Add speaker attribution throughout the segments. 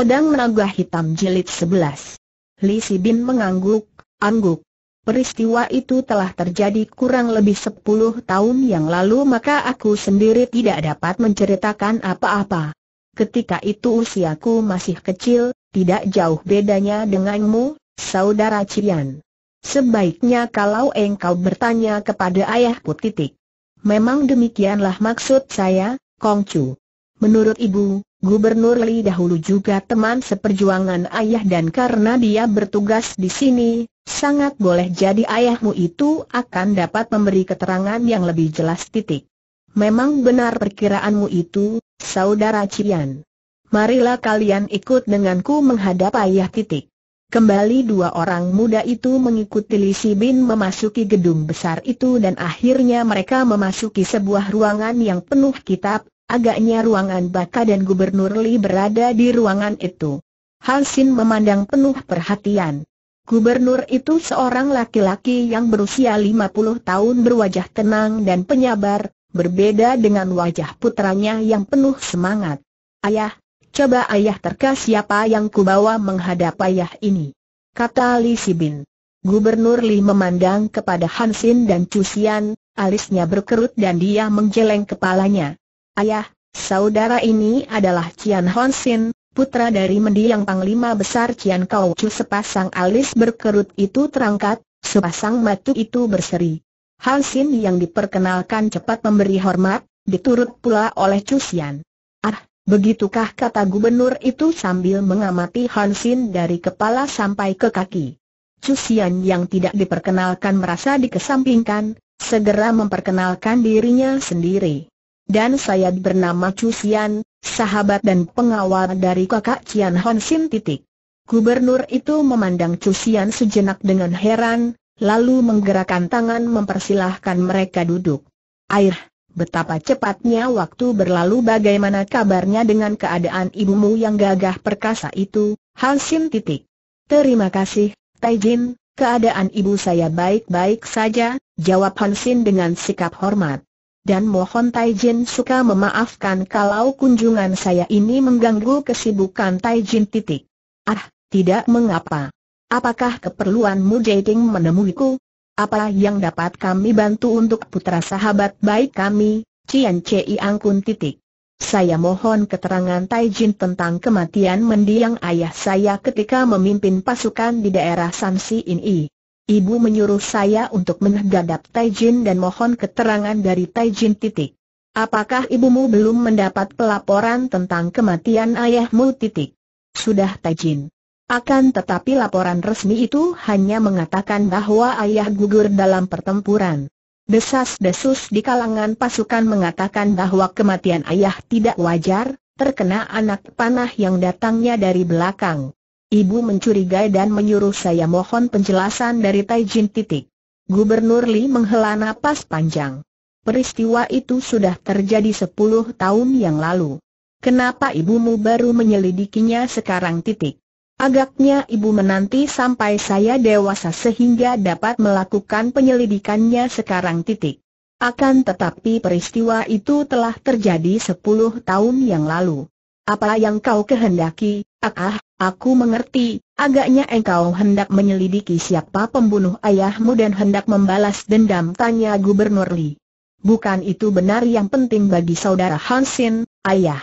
Speaker 1: Pedang Naga Hitam Jilid 11 Li Sibin mengangguk, angguk. Peristiwa itu telah terjadi kurang lebih 10 tahun yang lalu maka aku sendiri tidak dapat menceritakan apa-apa. Ketika itu usiaku masih kecil, tidak jauh bedanya denganmu, saudara Cian. Sebaiknya kalau engkau bertanya kepada ayahku titik. Memang demikianlah maksud saya, Kongcu. Menurut ibu, Gubernur Li dahulu juga teman seperjuangan ayah dan karena dia bertugas di sini, sangat boleh jadi ayahmu itu akan dapat memberi keterangan yang lebih jelas titik. Memang benar perkiraanmu itu, saudara Cian. Marilah kalian ikut denganku menghadap ayah titik. Kembali dua orang muda itu mengikuti Li Sibin memasuki gedung besar itu dan akhirnya mereka memasuki sebuah ruangan yang penuh kitab, Agaknya ruangan Baka dan Gubernur Li berada di ruangan itu. Hansin memandang penuh perhatian. Gubernur itu seorang laki-laki yang berusia 50 tahun berwajah tenang dan penyabar, berbeda dengan wajah putranya yang penuh semangat. Ayah, coba ayah terka siapa yang kubawa menghadap ayah ini? Kata Li Sibin. Gubernur Li memandang kepada Hansin dan Cusian, alisnya berkerut dan dia menjeleng kepalanya. Ayah, saudara ini adalah Cian Hon Sin, putra dari mendiang panglima besar Cian Kau Chu sepasang alis berkerut itu terangkat, sepasang matu itu berseri. Hon Sin yang diperkenalkan cepat memberi hormat, diturut pula oleh Chu Sian. Ah, begitukah kata gubernur itu sambil mengamati Hon Sin dari kepala sampai ke kaki. Chu Sian yang tidak diperkenalkan merasa dikesampingkan, segera memperkenalkan dirinya sendiri dan saya bernama Chu Xian, sahabat dan pengawal dari kakak Cian Hon Sim titik. Gubernur itu memandang Chu Xian sejenak dengan heran, lalu menggerakkan tangan mempersilahkan mereka duduk. Air, betapa cepatnya waktu berlalu bagaimana kabarnya dengan keadaan ibumu yang gagah perkasa itu, Han Sin titik. Terima kasih, Taijin, keadaan ibu saya baik-baik saja, jawab Han Sin dengan sikap hormat dan mohon Taijin suka memaafkan kalau kunjungan saya ini mengganggu kesibukan Taijin titik. Ah, tidak mengapa. Apakah keperluanmu dating menemuiku? Apa yang dapat kami bantu untuk putra sahabat baik kami, Cian Cei Angkun titik. Saya mohon keterangan Taijin tentang kematian mendiang ayah saya ketika memimpin pasukan di daerah Sansi ini. Ibu menyuruh saya untuk menghadap Taijin dan mohon keterangan dari Taijin titik. Apakah ibumu belum mendapat pelaporan tentang kematian ayahmu titik? Sudah Taijin. Akan tetapi laporan resmi itu hanya mengatakan bahwa ayah gugur dalam pertempuran. Desas-desus di kalangan pasukan mengatakan bahwa kematian ayah tidak wajar, terkena anak panah yang datangnya dari belakang. Ibu mencurigai dan menyuruh saya mohon penjelasan dari Taijin titik. Gubernur Li menghela napas panjang. Peristiwa itu sudah terjadi sepuluh tahun yang lalu. Kenapa ibumu baru menyelidikinya sekarang titik? Agaknya ibu menanti sampai saya dewasa sehingga dapat melakukan penyelidikannya sekarang titik. Akan tetapi peristiwa itu telah terjadi sepuluh tahun yang lalu. Apa yang kau kehendaki? Ah, ah, aku mengerti, agaknya engkau hendak menyelidiki siapa pembunuh ayahmu dan hendak membalas dendam tanya Gubernur Li. Bukan itu benar yang penting bagi saudara Hansin, ayah.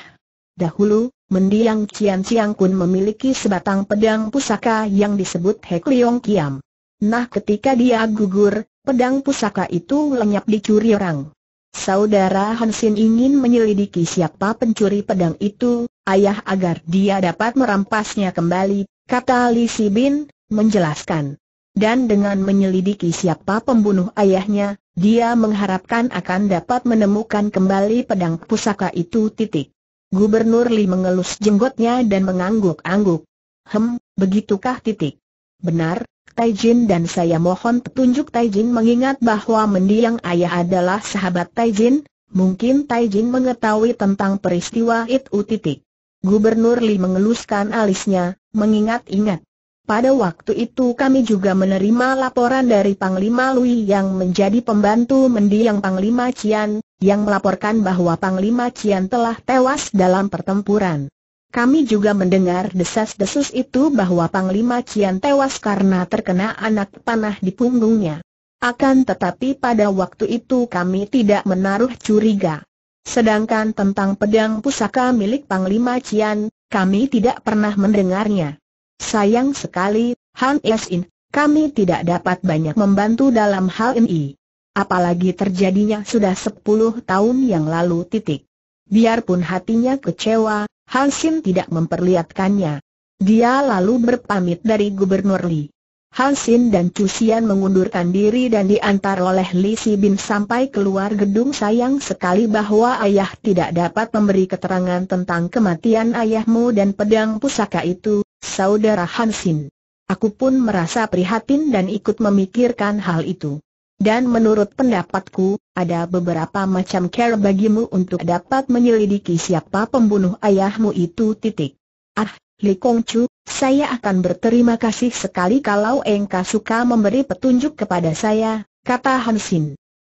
Speaker 1: Dahulu, mendiang Cian Siang Kun memiliki sebatang pedang pusaka yang disebut Hek Leong Kiam. Nah ketika dia gugur, pedang pusaka itu lenyap dicuri orang. Saudara Hansin ingin menyelidiki siapa pencuri pedang itu, ayah agar dia dapat merampasnya kembali, kata Li Sibin, menjelaskan. Dan dengan menyelidiki siapa pembunuh ayahnya, dia mengharapkan akan dapat menemukan kembali pedang pusaka itu titik. Gubernur Li mengelus jenggotnya dan mengangguk-angguk. Hem, begitukah titik? Benar, Taijin dan saya mohon petunjuk Taijin mengingat bahwa mendiang ayah adalah sahabat Taijin, mungkin Taijin mengetahui tentang peristiwa itu titik. Gubernur Li mengeluskan alisnya, mengingat-ingat. Pada waktu itu kami juga menerima laporan dari Panglima Lui yang menjadi pembantu mendiang Panglima Cian, yang melaporkan bahwa Panglima Cian telah tewas dalam pertempuran. Kami juga mendengar desas-desus itu bahwa Panglima Cian tewas karena terkena anak panah di punggungnya. Akan tetapi pada waktu itu kami tidak menaruh curiga. Sedangkan tentang pedang pusaka milik Panglima Cian, kami tidak pernah mendengarnya. Sayang sekali, Han Esin, kami tidak dapat banyak membantu dalam hal ini. Apalagi terjadinya sudah 10 tahun yang lalu titik. Biarpun hatinya kecewa, Hansin tidak memperlihatkannya. Dia lalu berpamit dari Gubernur Li. Hansin dan Cusian mengundurkan diri dan diantar oleh Li Si Bin sampai keluar gedung sayang sekali bahwa ayah tidak dapat memberi keterangan tentang kematian ayahmu dan pedang pusaka itu, saudara Hansin. Aku pun merasa prihatin dan ikut memikirkan hal itu. Dan menurut pendapatku, ada beberapa macam cara bagimu untuk dapat menyelidiki siapa pembunuh ayahmu itu titik. Ah, Li Kong Chu, saya akan berterima kasih sekali kalau engkau suka memberi petunjuk kepada saya, kata Han Xin.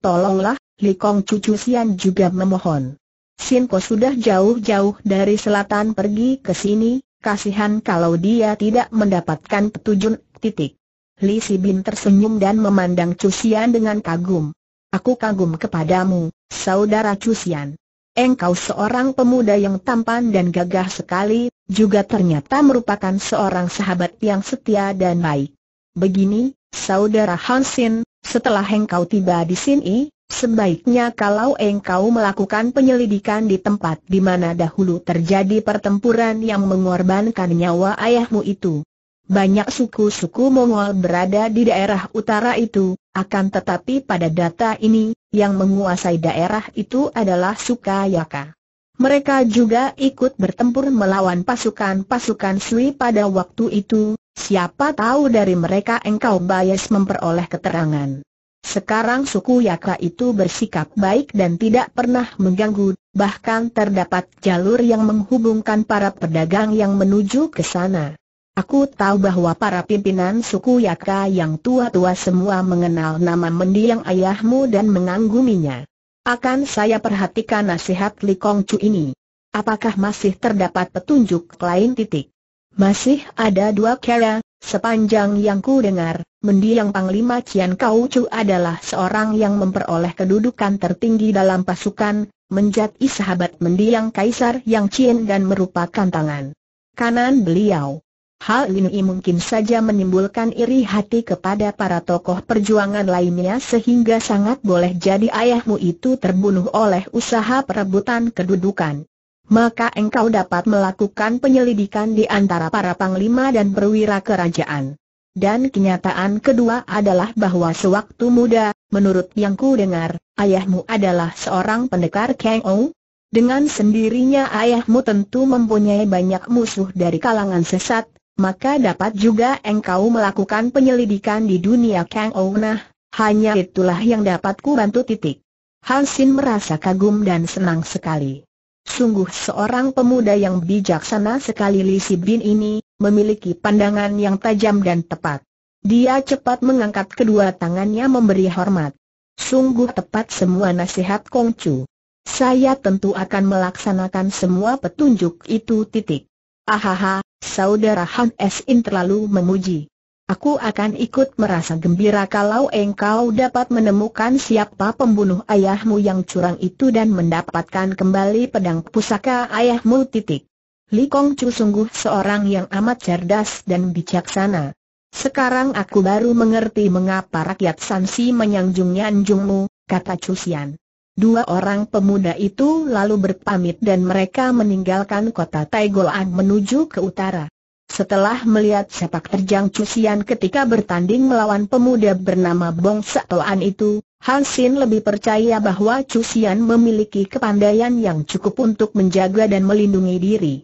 Speaker 1: Tolonglah, Li Kong Chu Sian juga memohon. Sin Ko sudah jauh-jauh dari selatan pergi ke sini, kasihan kalau dia tidak mendapatkan petunjuk, titik. Li Sibin tersenyum dan memandang Chu Sian dengan kagum. Aku kagum kepadamu, saudara Chu Sian. Engkau seorang pemuda yang tampan dan gagah sekali, juga ternyata merupakan seorang sahabat yang setia dan baik. Begini, saudara Hansin, setelah engkau tiba di sini, sebaiknya kalau engkau melakukan penyelidikan di tempat di mana dahulu terjadi pertempuran yang mengorbankan nyawa ayahmu itu. Banyak suku-suku Mongol berada di daerah utara itu, akan tetapi pada data ini, yang menguasai daerah itu adalah Sukayaka. Mereka juga ikut bertempur melawan pasukan-pasukan Sui pada waktu itu, siapa tahu dari mereka engkau bias memperoleh keterangan. Sekarang suku Yaka itu bersikap baik dan tidak pernah mengganggu, bahkan terdapat jalur yang menghubungkan para pedagang yang menuju ke sana. Aku tahu bahwa para pimpinan suku Yaka yang tua-tua semua mengenal nama mendiang ayahmu dan mengangguminya. Akan saya perhatikan nasihat Li Kong Chu ini. Apakah masih terdapat petunjuk lain titik? Masih ada dua kera, sepanjang yang ku dengar, mendiang Panglima Cian Kau Chu adalah seorang yang memperoleh kedudukan tertinggi dalam pasukan, menjadi sahabat mendiang Kaisar Yang Cian dan merupakan tangan kanan beliau. Hal ini mungkin saja menimbulkan iri hati kepada para tokoh perjuangan lainnya sehingga sangat boleh jadi ayahmu itu terbunuh oleh usaha perebutan kedudukan. Maka engkau dapat melakukan penyelidikan di antara para panglima dan perwira kerajaan. Dan kenyataan kedua adalah bahwa sewaktu muda, menurut yang ku dengar, ayahmu adalah seorang pendekar Kang Ou, dengan sendirinya ayahmu tentu mempunyai banyak musuh dari kalangan sesat, maka dapat juga engkau melakukan penyelidikan di dunia Kang Ounah, hanya itulah yang dapat ku bantu titik. Hansin merasa kagum dan senang sekali. Sungguh seorang pemuda yang bijaksana sekali Li Si Bin ini, memiliki pandangan yang tajam dan tepat. Dia cepat mengangkat kedua tangannya memberi hormat. Sungguh tepat semua nasihat Kong Chu. Saya tentu akan melaksanakan semua petunjuk itu titik. Ahaha, Saudara Han In terlalu memuji. Aku akan ikut merasa gembira kalau engkau dapat menemukan siapa pembunuh ayahmu yang curang itu dan mendapatkan kembali pedang pusaka ayahmu titik. Li Kong Chu sungguh seorang yang amat cerdas dan bijaksana. Sekarang aku baru mengerti mengapa rakyat Sansi menyanjung anjungmu, kata Xian. Dua orang pemuda itu lalu berpamit dan mereka meninggalkan kota Taigolan menuju ke utara. Setelah melihat sepak terjang Cusian ketika bertanding melawan pemuda bernama Bong Satoan itu, Hansin lebih percaya bahwa Cusian memiliki kepandaian yang cukup untuk menjaga dan melindungi diri.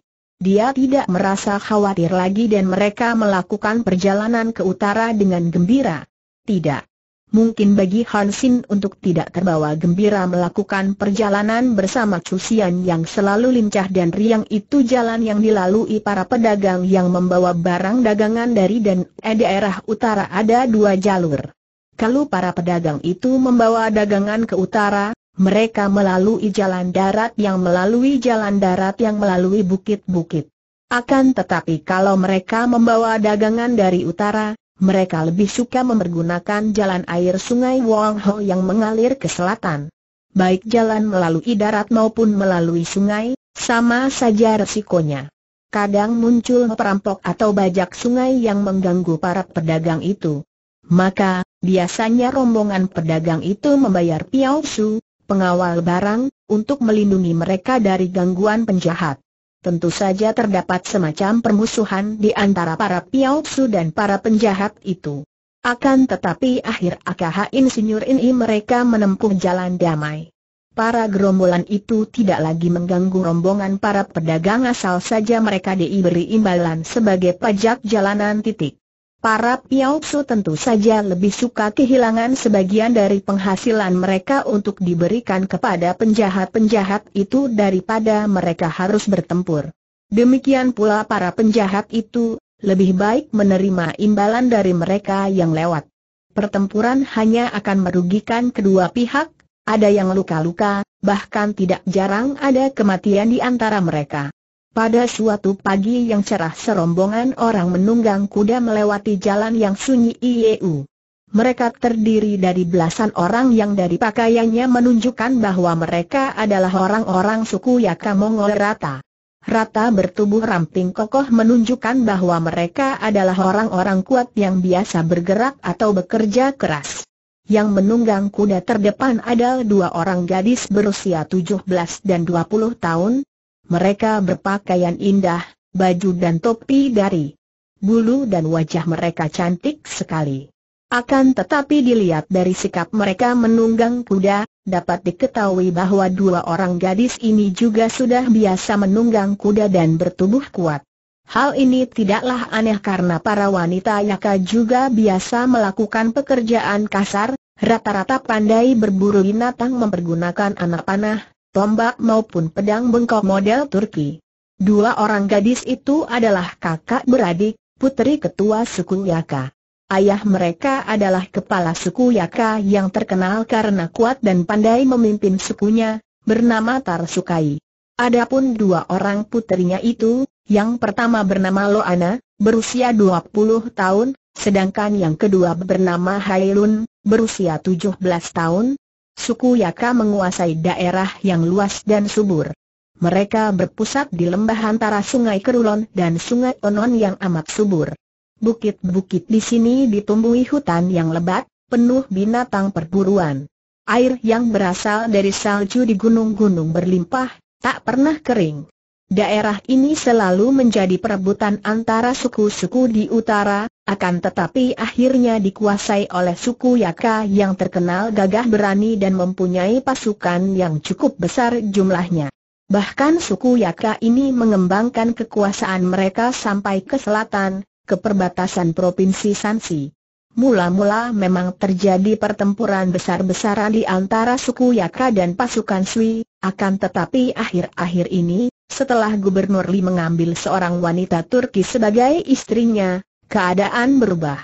Speaker 1: Dia tidak merasa khawatir lagi dan mereka melakukan perjalanan ke utara dengan gembira. Tidak mungkin bagi Hansin untuk tidak terbawa gembira melakukan perjalanan bersama Cusian yang selalu lincah dan riang itu jalan yang dilalui para pedagang yang membawa barang dagangan dari dan eh, daerah utara ada dua jalur. Kalau para pedagang itu membawa dagangan ke utara, mereka melalui jalan darat yang melalui jalan darat yang melalui bukit-bukit. Akan tetapi kalau mereka membawa dagangan dari utara, mereka lebih suka mempergunakan jalan air sungai Wong Ho yang mengalir ke selatan. Baik jalan melalui darat maupun melalui sungai, sama saja resikonya. Kadang muncul perampok atau bajak sungai yang mengganggu para pedagang itu. Maka, biasanya rombongan pedagang itu membayar Su, pengawal barang, untuk melindungi mereka dari gangguan penjahat. Tentu saja terdapat semacam permusuhan di antara para piautsu dan para penjahat itu. Akan tetapi akhir AKH Insinyur ini mereka menempuh jalan damai. Para gerombolan itu tidak lagi mengganggu rombongan para pedagang asal saja mereka diberi imbalan sebagai pajak jalanan titik. Para Piautsu tentu saja lebih suka kehilangan sebagian dari penghasilan mereka untuk diberikan kepada penjahat-penjahat itu daripada mereka harus bertempur. Demikian pula para penjahat itu, lebih baik menerima imbalan dari mereka yang lewat. Pertempuran hanya akan merugikan kedua pihak, ada yang luka-luka, bahkan tidak jarang ada kematian di antara mereka. Pada suatu pagi yang cerah serombongan orang menunggang kuda melewati jalan yang sunyi Ieu. Mereka terdiri dari belasan orang yang dari pakaiannya menunjukkan bahwa mereka adalah orang-orang suku Yakamongol Rata. Rata bertubuh ramping kokoh menunjukkan bahwa mereka adalah orang-orang kuat yang biasa bergerak atau bekerja keras. Yang menunggang kuda terdepan adalah dua orang gadis berusia 17 dan 20 tahun, mereka berpakaian indah, baju dan topi dari bulu dan wajah mereka cantik sekali. Akan tetapi dilihat dari sikap mereka menunggang kuda, dapat diketahui bahwa dua orang gadis ini juga sudah biasa menunggang kuda dan bertubuh kuat. Hal ini tidaklah aneh karena para wanita yaka juga biasa melakukan pekerjaan kasar, rata-rata pandai berburu binatang mempergunakan anak panah, tombak maupun pedang bengkok model Turki. Dua orang gadis itu adalah kakak beradik, putri ketua suku Yaka. Ayah mereka adalah kepala suku Yaka yang terkenal karena kuat dan pandai memimpin sukunya, bernama Tarsukai. Adapun dua orang putrinya itu, yang pertama bernama Loana, berusia 20 tahun, sedangkan yang kedua bernama Hailun, berusia 17 tahun, suku Yaka menguasai daerah yang luas dan subur. Mereka berpusat di lembah antara sungai Kerulon dan sungai Onon yang amat subur. Bukit-bukit di sini ditumbuhi hutan yang lebat, penuh binatang perburuan. Air yang berasal dari salju di gunung-gunung berlimpah, tak pernah kering. Daerah ini selalu menjadi perebutan antara suku-suku di utara, akan tetapi akhirnya dikuasai oleh suku Yaka yang terkenal gagah berani dan mempunyai pasukan yang cukup besar jumlahnya. Bahkan suku Yaka ini mengembangkan kekuasaan mereka sampai ke selatan, ke perbatasan Provinsi Sansi. Mula-mula memang terjadi pertempuran besar-besaran di antara suku Yaka dan pasukan Sui, akan tetapi akhir-akhir ini, setelah Gubernur Li mengambil seorang wanita Turki sebagai istrinya, Keadaan berubah.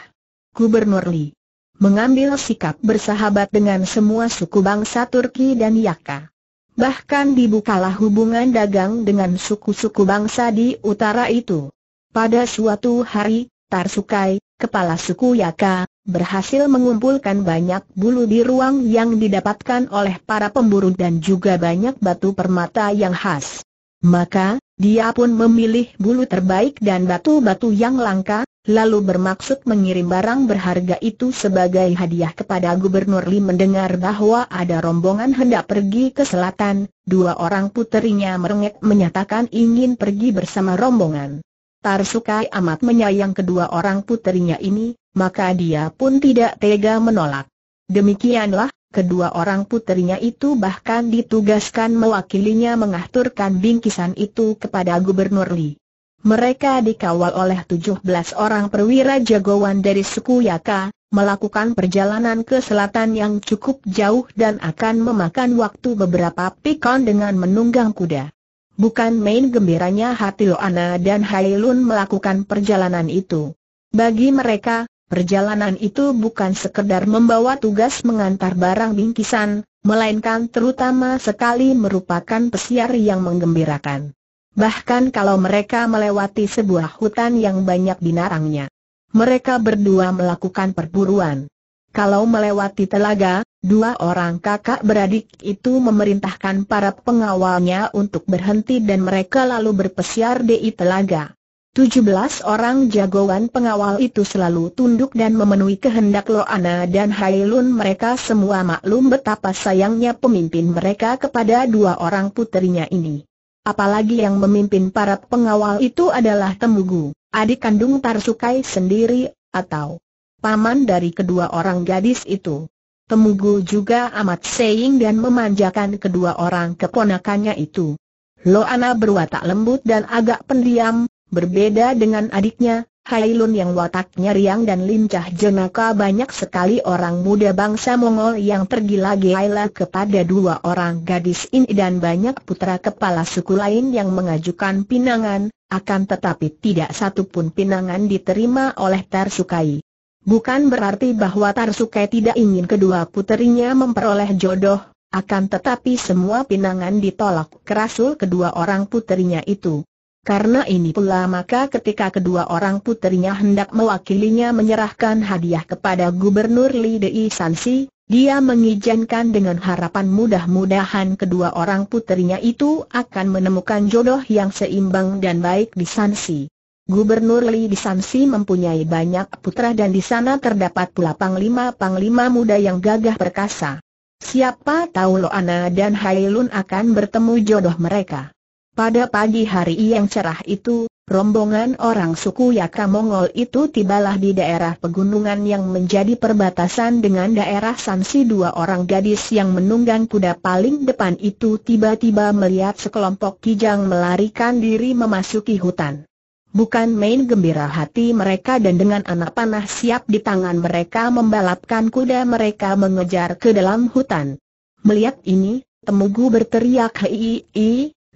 Speaker 1: Gubernur Li mengambil sikap bersahabat dengan semua suku bangsa Turki dan Yaka. Bahkan dibukalah hubungan dagang dengan suku-suku bangsa di utara itu. Pada suatu hari, Tarsukai, kepala suku Yaka, berhasil mengumpulkan banyak bulu di ruang yang didapatkan oleh para pemburu dan juga banyak batu permata yang khas. Maka, dia pun memilih bulu terbaik dan batu-batu yang langka, lalu bermaksud mengirim barang berharga itu sebagai hadiah kepada Gubernur Li mendengar bahwa ada rombongan hendak pergi ke selatan, dua orang puterinya merengek menyatakan ingin pergi bersama rombongan. Tarsukai amat menyayang kedua orang puterinya ini, maka dia pun tidak tega menolak. Demikianlah, kedua orang puterinya itu bahkan ditugaskan mewakilinya mengaturkan bingkisan itu kepada Gubernur Lee. Mereka dikawal oleh 17 orang perwira jagoan dari suku Yaka, melakukan perjalanan ke selatan yang cukup jauh dan akan memakan waktu beberapa pikon dengan menunggang kuda. Bukan main gembiranya hati Loana dan Hailun melakukan perjalanan itu. Bagi mereka, perjalanan itu bukan sekedar membawa tugas mengantar barang bingkisan, melainkan terutama sekali merupakan pesiar yang menggembirakan bahkan kalau mereka melewati sebuah hutan yang banyak binarangnya. Mereka berdua melakukan perburuan. Kalau melewati telaga, dua orang kakak beradik itu memerintahkan para pengawalnya untuk berhenti dan mereka lalu berpesiar di telaga. Tujuh belas orang jagoan pengawal itu selalu tunduk dan memenuhi kehendak Loana dan Hailun mereka semua maklum betapa sayangnya pemimpin mereka kepada dua orang puterinya ini apalagi yang memimpin para pengawal itu adalah Temugu, adik kandung Tarsukai sendiri, atau paman dari kedua orang gadis itu. Temugu juga amat seing dan memanjakan kedua orang keponakannya itu. Loana berwatak lembut dan agak pendiam, berbeda dengan adiknya, Hailun yang wataknya riang dan lincah jenaka banyak sekali orang muda bangsa Mongol yang tergila-gila kepada dua orang gadis ini dan banyak putra kepala suku lain yang mengajukan pinangan, akan tetapi tidak satupun pinangan diterima oleh Tarsukai. Bukan berarti bahwa Tarsukai tidak ingin kedua puterinya memperoleh jodoh, akan tetapi semua pinangan ditolak kerasul kedua orang puterinya itu. Karena ini pula maka ketika kedua orang putrinya hendak mewakilinya menyerahkan hadiah kepada Gubernur Li Dei Sansi, dia mengizinkan dengan harapan mudah-mudahan kedua orang putrinya itu akan menemukan jodoh yang seimbang dan baik di Sansi. Gubernur Li di Sansi mempunyai banyak putra dan di sana terdapat pula panglima-panglima muda yang gagah perkasa. Siapa tahu Loana dan Hailun akan bertemu jodoh mereka. Pada pagi hari yang cerah itu, rombongan orang suku Yaka Mongol itu tibalah di daerah pegunungan yang menjadi perbatasan dengan daerah Sansi dua orang gadis yang menunggang kuda paling depan itu tiba-tiba melihat sekelompok kijang melarikan diri memasuki hutan. Bukan main gembira hati mereka dan dengan anak panah siap di tangan mereka membalapkan kuda mereka mengejar ke dalam hutan. Melihat ini, Temugu berteriak hei,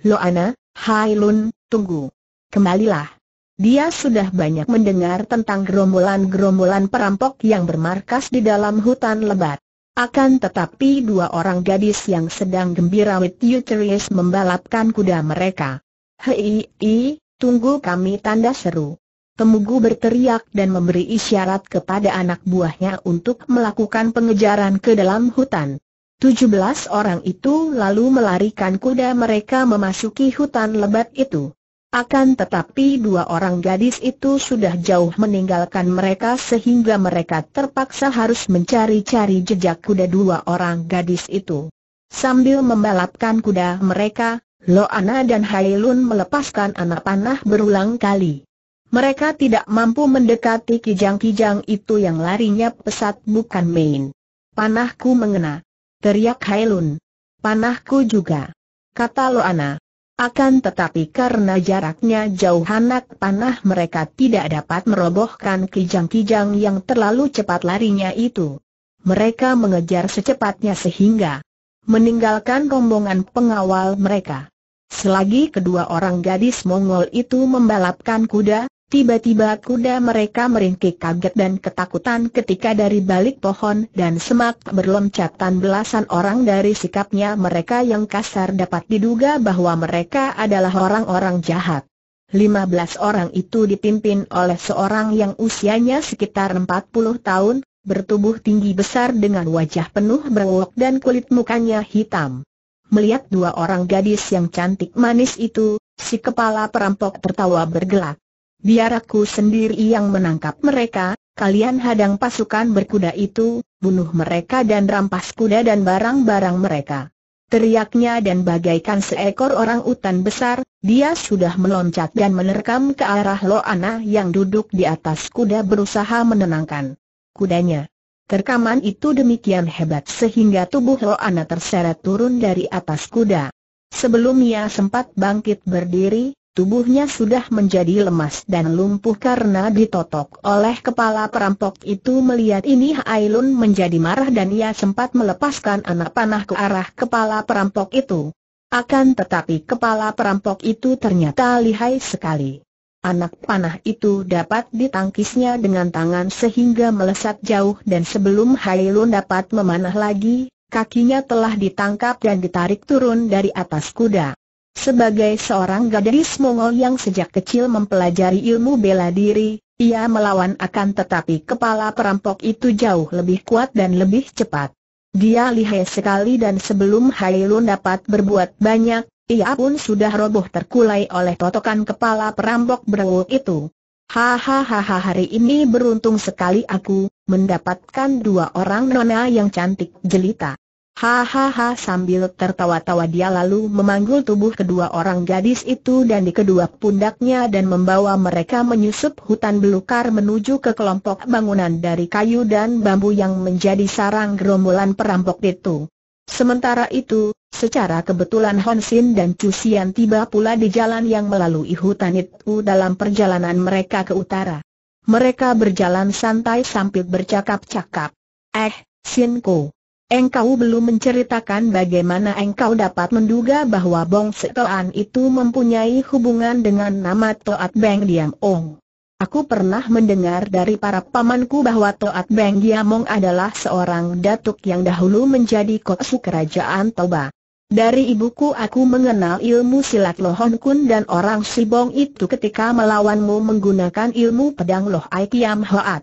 Speaker 1: Loana, Hai Lun, tunggu. Kembalilah. Dia sudah banyak mendengar tentang gerombolan-gerombolan perampok yang bermarkas di dalam hutan lebat. Akan tetapi dua orang gadis yang sedang gembira with Uterius membalapkan kuda mereka. Hei, i, tunggu kami tanda seru. Temugu berteriak dan memberi isyarat kepada anak buahnya untuk melakukan pengejaran ke dalam hutan. 17 orang itu lalu melarikan kuda mereka memasuki hutan lebat itu. Akan tetapi dua orang gadis itu sudah jauh meninggalkan mereka sehingga mereka terpaksa harus mencari-cari jejak kuda dua orang gadis itu. Sambil membalapkan kuda mereka, Loana dan Hailun melepaskan anak panah berulang kali. Mereka tidak mampu mendekati kijang-kijang itu yang larinya pesat bukan main. Panahku mengena teriak Hailun. Panahku juga. Kata Loana. Akan tetapi karena jaraknya jauh anak panah mereka tidak dapat merobohkan kijang-kijang yang terlalu cepat larinya itu. Mereka mengejar secepatnya sehingga meninggalkan rombongan pengawal mereka. Selagi kedua orang gadis Mongol itu membalapkan kuda, Tiba-tiba kuda mereka meringkik kaget dan ketakutan ketika dari balik pohon dan semak berloncatan belasan orang dari sikapnya mereka yang kasar dapat diduga bahwa mereka adalah orang-orang jahat. 15 orang itu dipimpin oleh seorang yang usianya sekitar 40 tahun, bertubuh tinggi besar dengan wajah penuh berwok dan kulit mukanya hitam. Melihat dua orang gadis yang cantik manis itu, si kepala perampok tertawa bergelak biar aku sendiri yang menangkap mereka, kalian hadang pasukan berkuda itu, bunuh mereka dan rampas kuda dan barang-barang mereka. Teriaknya dan bagaikan seekor orang utan besar, dia sudah meloncat dan menerkam ke arah Loana yang duduk di atas kuda berusaha menenangkan kudanya. Terkaman itu demikian hebat sehingga tubuh Loana terseret turun dari atas kuda. Sebelum ia sempat bangkit berdiri, Tubuhnya sudah menjadi lemas dan lumpuh karena ditotok oleh kepala perampok itu melihat ini Ailun menjadi marah dan ia sempat melepaskan anak panah ke arah kepala perampok itu. Akan tetapi kepala perampok itu ternyata lihai sekali. Anak panah itu dapat ditangkisnya dengan tangan sehingga melesat jauh dan sebelum Hailun dapat memanah lagi, kakinya telah ditangkap dan ditarik turun dari atas kuda. Sebagai seorang gadis Mongol yang sejak kecil mempelajari ilmu bela diri, ia melawan akan tetapi kepala perampok itu jauh lebih kuat dan lebih cepat. Dia lihai sekali dan sebelum Hailun dapat berbuat banyak, ia pun sudah roboh terkulai oleh totokan kepala perampok berwuk itu. Hahaha hari ini beruntung sekali aku, mendapatkan dua orang nona yang cantik jelita. Hahaha sambil tertawa-tawa dia lalu memanggul tubuh kedua orang gadis itu dan di kedua pundaknya dan membawa mereka menyusup hutan belukar menuju ke kelompok bangunan dari kayu dan bambu yang menjadi sarang gerombolan perampok itu. Sementara itu, secara kebetulan Hon Sin dan Chu Xian tiba pula di jalan yang melalui hutan itu dalam perjalanan mereka ke utara. Mereka berjalan santai sambil bercakap-cakap. Eh, Sin Ko. Engkau belum menceritakan bagaimana engkau dapat menduga bahwa Bong Setoan itu mempunyai hubungan dengan nama Toat Beng Diam Ong. Aku pernah mendengar dari para pamanku bahwa Toat Beng Diam Ong adalah seorang datuk yang dahulu menjadi kotsu kerajaan Toba. Dari ibuku aku mengenal ilmu silat Lohon Kun dan orang Sibong itu ketika melawanmu menggunakan ilmu pedang Loh Ai Kiam Hoat.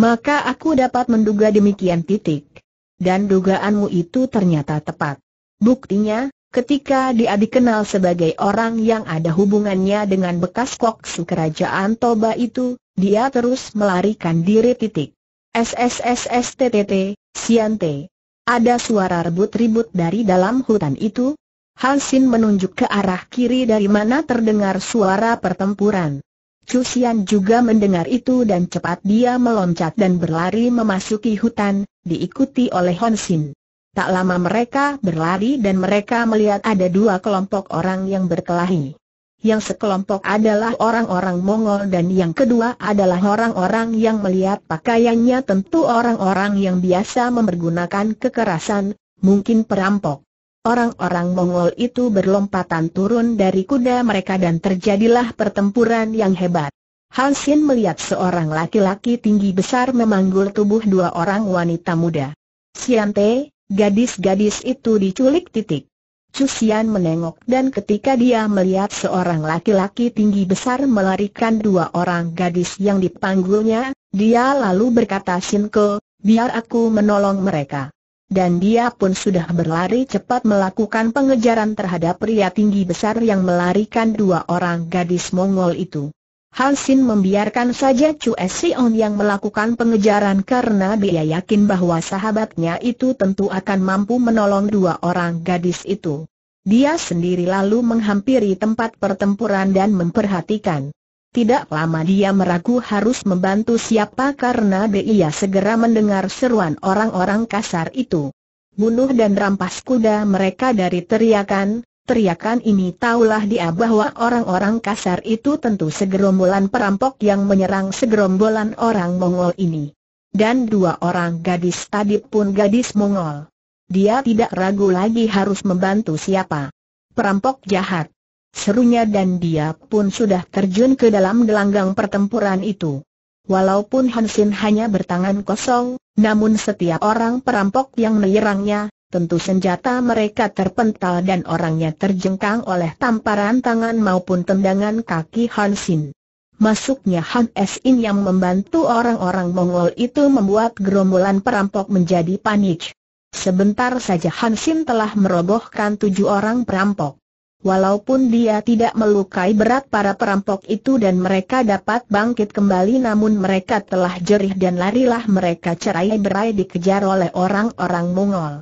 Speaker 1: Maka aku dapat menduga demikian titik dan dugaanmu itu ternyata tepat. Buktinya, ketika dia dikenal sebagai orang yang ada hubungannya dengan bekas koksu kerajaan Toba itu, dia terus melarikan diri titik. SSSSTTT, Siante. Ada suara rebut-ribut dari dalam hutan itu. Halsin menunjuk ke arah kiri dari mana terdengar suara pertempuran. Cusian juga mendengar itu dan cepat dia meloncat dan berlari memasuki hutan, diikuti oleh Hon Sin. Tak lama mereka berlari dan mereka melihat ada dua kelompok orang yang berkelahi. Yang sekelompok adalah orang-orang Mongol dan yang kedua adalah orang-orang yang melihat pakaiannya tentu orang-orang yang biasa mempergunakan kekerasan, mungkin perampok. Orang-orang Mongol itu berlompatan turun dari kuda mereka dan terjadilah pertempuran yang hebat. Hansin melihat seorang laki-laki tinggi besar memanggul tubuh dua orang wanita muda. Siante, gadis-gadis itu diculik titik. Cusian menengok dan ketika dia melihat seorang laki-laki tinggi besar melarikan dua orang gadis yang dipanggulnya, dia lalu berkata Sinko, biar aku menolong mereka dan dia pun sudah berlari cepat melakukan pengejaran terhadap pria tinggi besar yang melarikan dua orang gadis Mongol itu. Han Sin membiarkan saja Chu Sion yang melakukan pengejaran karena dia yakin bahwa sahabatnya itu tentu akan mampu menolong dua orang gadis itu. Dia sendiri lalu menghampiri tempat pertempuran dan memperhatikan. Tidak lama dia meragu harus membantu siapa karena dia segera mendengar seruan orang-orang kasar itu. Bunuh dan rampas kuda mereka dari teriakan, teriakan ini taulah dia bahwa orang-orang kasar itu tentu segerombolan perampok yang menyerang segerombolan orang Mongol ini. Dan dua orang gadis tadi pun gadis Mongol. Dia tidak ragu lagi harus membantu siapa. Perampok jahat serunya dan dia pun sudah terjun ke dalam gelanggang pertempuran itu. Walaupun Hansin hanya bertangan kosong, namun setiap orang perampok yang menyerangnya, tentu senjata mereka terpental dan orangnya terjengkang oleh tamparan tangan maupun tendangan kaki Hansin. Masuknya Han Esin yang membantu orang-orang Mongol itu membuat gerombolan perampok menjadi panik. Sebentar saja Hansin telah merobohkan tujuh orang perampok. Walaupun dia tidak melukai berat para perampok itu dan mereka dapat bangkit kembali namun mereka telah jerih dan larilah mereka cerai berai dikejar oleh orang-orang Mongol.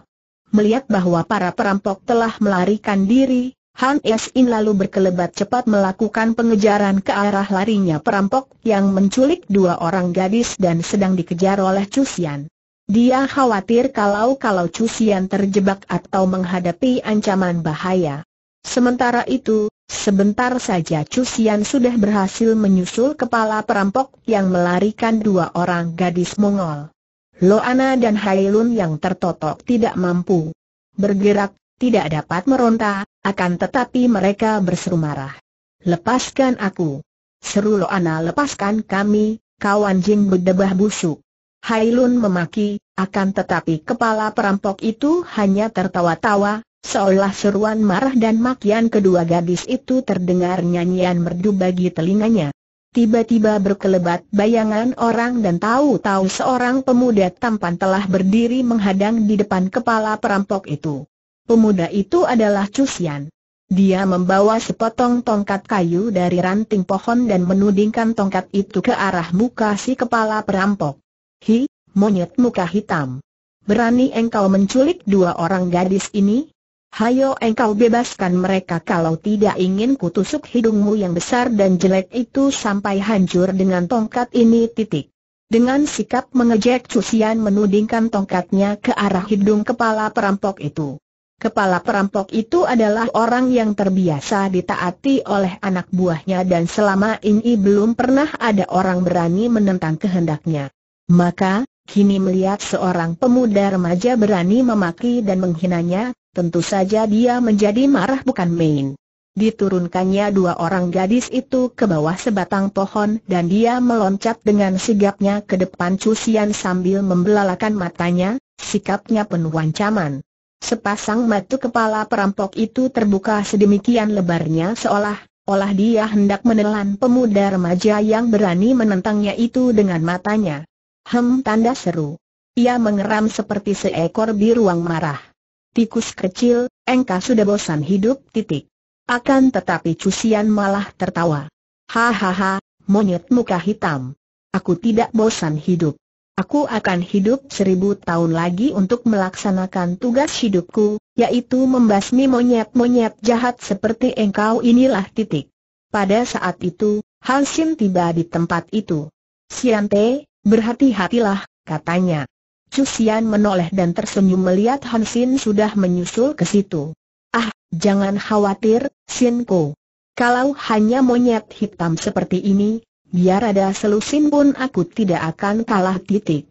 Speaker 1: Melihat bahwa para perampok telah melarikan diri, Han Esin lalu berkelebat cepat melakukan pengejaran ke arah larinya perampok yang menculik dua orang gadis dan sedang dikejar oleh Chusian. Dia khawatir kalau-kalau Chusian terjebak atau menghadapi ancaman bahaya. Sementara itu, sebentar saja Chu sudah berhasil menyusul kepala perampok yang melarikan dua orang gadis Mongol. Loana dan Hailun yang tertotok tidak mampu bergerak, tidak dapat meronta, akan tetapi mereka berseru marah. Lepaskan aku. Seru Loana lepaskan kami, kawan jing berdebah busuk. Hailun memaki, akan tetapi kepala perampok itu hanya tertawa-tawa, Seolah seruan marah dan makian kedua gadis itu terdengar nyanyian merdu bagi telinganya. Tiba-tiba berkelebat bayangan orang dan tahu-tahu seorang pemuda tampan telah berdiri menghadang di depan kepala perampok itu. Pemuda itu adalah Cusian. Dia membawa sepotong tongkat kayu dari ranting pohon dan menudingkan tongkat itu ke arah muka si kepala perampok. Hi, monyet muka hitam. Berani engkau menculik dua orang gadis ini? Hayo engkau bebaskan mereka kalau tidak ingin kutusuk hidungmu yang besar dan jelek itu sampai hancur dengan tongkat ini titik. Dengan sikap mengejek Cusian menudingkan tongkatnya ke arah hidung kepala perampok itu. Kepala perampok itu adalah orang yang terbiasa ditaati oleh anak buahnya dan selama ini belum pernah ada orang berani menentang kehendaknya. Maka, kini melihat seorang pemuda remaja berani memaki dan menghinanya, Tentu saja dia menjadi marah bukan main. Diturunkannya dua orang gadis itu ke bawah sebatang pohon dan dia meloncat dengan sigapnya ke depan cusian sambil membelalakan matanya, sikapnya penuh ancaman. Sepasang mata kepala perampok itu terbuka sedemikian lebarnya seolah olah dia hendak menelan pemuda remaja yang berani menentangnya itu dengan matanya. Hem tanda seru. Ia mengeram seperti seekor biruang marah. Tikus kecil, engkau sudah bosan hidup titik. Akan tetapi Cusian malah tertawa. Hahaha, monyet muka hitam. Aku tidak bosan hidup. Aku akan hidup seribu tahun lagi untuk melaksanakan tugas hidupku, yaitu membasmi monyet-monyet jahat seperti engkau inilah titik. Pada saat itu, Hansin tiba di tempat itu. Siante, berhati-hatilah, katanya. Cusian menoleh dan tersenyum melihat Han Xin sudah menyusul ke situ. Ah, jangan khawatir, Xin Ko. Kalau hanya monyet hitam seperti ini, biar ada selusin pun aku tidak akan kalah titik.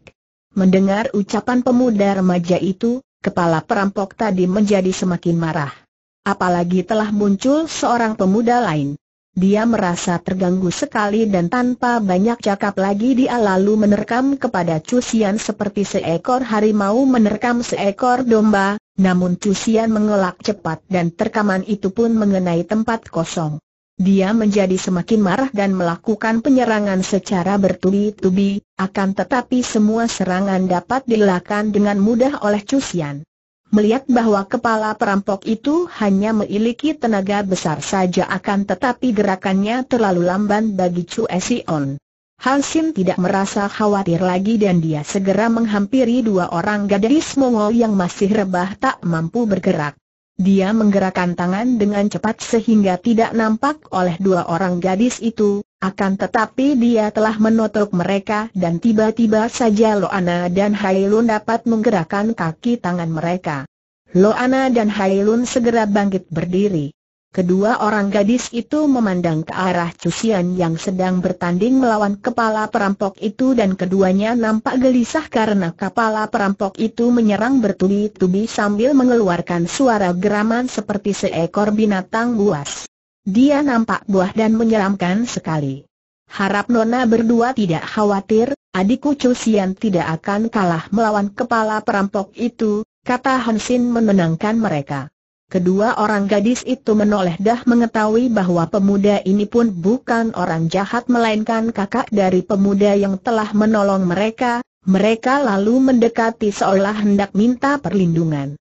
Speaker 1: Mendengar ucapan pemuda remaja itu, kepala perampok tadi menjadi semakin marah. Apalagi telah muncul seorang pemuda lain. Dia merasa terganggu sekali dan tanpa banyak cakap lagi dia lalu menerkam kepada Cusian seperti seekor harimau menerkam seekor domba, namun Cusian mengelak cepat dan terkaman itu pun mengenai tempat kosong. Dia menjadi semakin marah dan melakukan penyerangan secara bertubi-tubi, akan tetapi semua serangan dapat dilakukan dengan mudah oleh Cusian. Melihat bahwa kepala perampok itu hanya memiliki tenaga besar saja akan tetapi gerakannya terlalu lamban bagi Chu Esion. Hansin tidak merasa khawatir lagi dan dia segera menghampiri dua orang gadis Mongol yang masih rebah tak mampu bergerak. Dia menggerakkan tangan dengan cepat sehingga tidak nampak oleh dua orang gadis itu, akan tetapi dia telah menotok mereka dan tiba-tiba saja Loana dan Hailun dapat menggerakkan kaki tangan mereka. Loana dan Hailun segera bangkit berdiri. Kedua orang gadis itu memandang ke arah Cusian yang sedang bertanding melawan kepala perampok itu dan keduanya nampak gelisah karena kepala perampok itu menyerang bertubi-tubi sambil mengeluarkan suara geraman seperti seekor binatang buas. Dia nampak buah dan menyeramkan sekali. Harap Nona berdua tidak khawatir, adikku Chu Xian tidak akan kalah melawan kepala perampok itu, kata Hansin menenangkan mereka. Kedua orang gadis itu menoleh dah mengetahui bahwa pemuda ini pun bukan orang jahat melainkan kakak dari pemuda yang telah menolong mereka, mereka lalu mendekati seolah hendak minta perlindungan.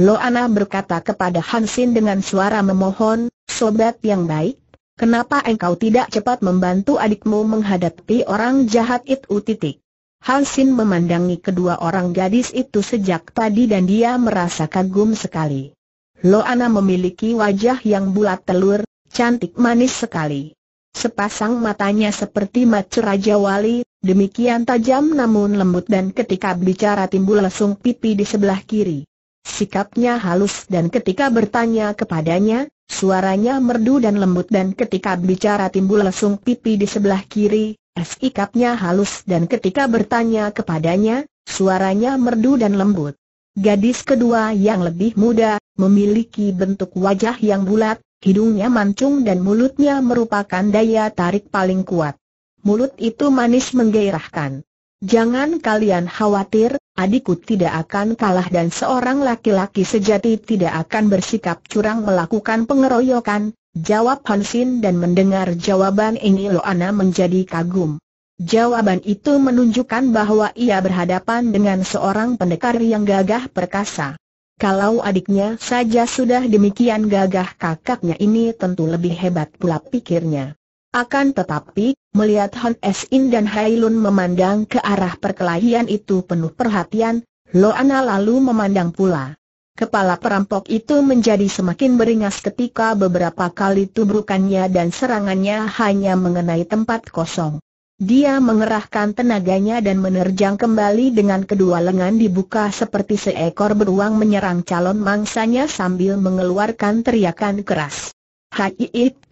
Speaker 1: Loana berkata kepada Hansin dengan suara memohon, Sobat yang baik, kenapa engkau tidak cepat membantu adikmu menghadapi orang jahat itu titik? Hansin memandangi kedua orang gadis itu sejak tadi dan dia merasa kagum sekali. Loana memiliki wajah yang bulat telur, cantik manis sekali. Sepasang matanya seperti mata Raja Wali, demikian tajam namun lembut dan ketika bicara timbul langsung pipi di sebelah kiri. Sikapnya halus dan ketika bertanya kepadanya, suaranya merdu dan lembut dan ketika bicara timbul lesung pipi di sebelah kiri, sikapnya halus dan ketika bertanya kepadanya, suaranya merdu dan lembut. Gadis kedua yang lebih muda, memiliki bentuk wajah yang bulat, hidungnya mancung dan mulutnya merupakan daya tarik paling kuat. Mulut itu manis menggairahkan. Jangan kalian khawatir, adikku tidak akan kalah dan seorang laki-laki sejati tidak akan bersikap curang melakukan pengeroyokan, jawab Hansin dan mendengar jawaban ini Loana menjadi kagum. Jawaban itu menunjukkan bahwa ia berhadapan dengan seorang pendekar yang gagah perkasa. Kalau adiknya saja sudah demikian gagah kakaknya ini tentu lebih hebat pula pikirnya. Akan tetapi, melihat Han Es In dan Hai Lun memandang ke arah perkelahian itu penuh perhatian, Loana lalu memandang pula. Kepala perampok itu menjadi semakin beringas ketika beberapa kali tubrukannya dan serangannya hanya mengenai tempat kosong. Dia mengerahkan tenaganya dan menerjang kembali dengan kedua lengan dibuka seperti seekor beruang menyerang calon mangsanya sambil mengeluarkan teriakan keras. Hai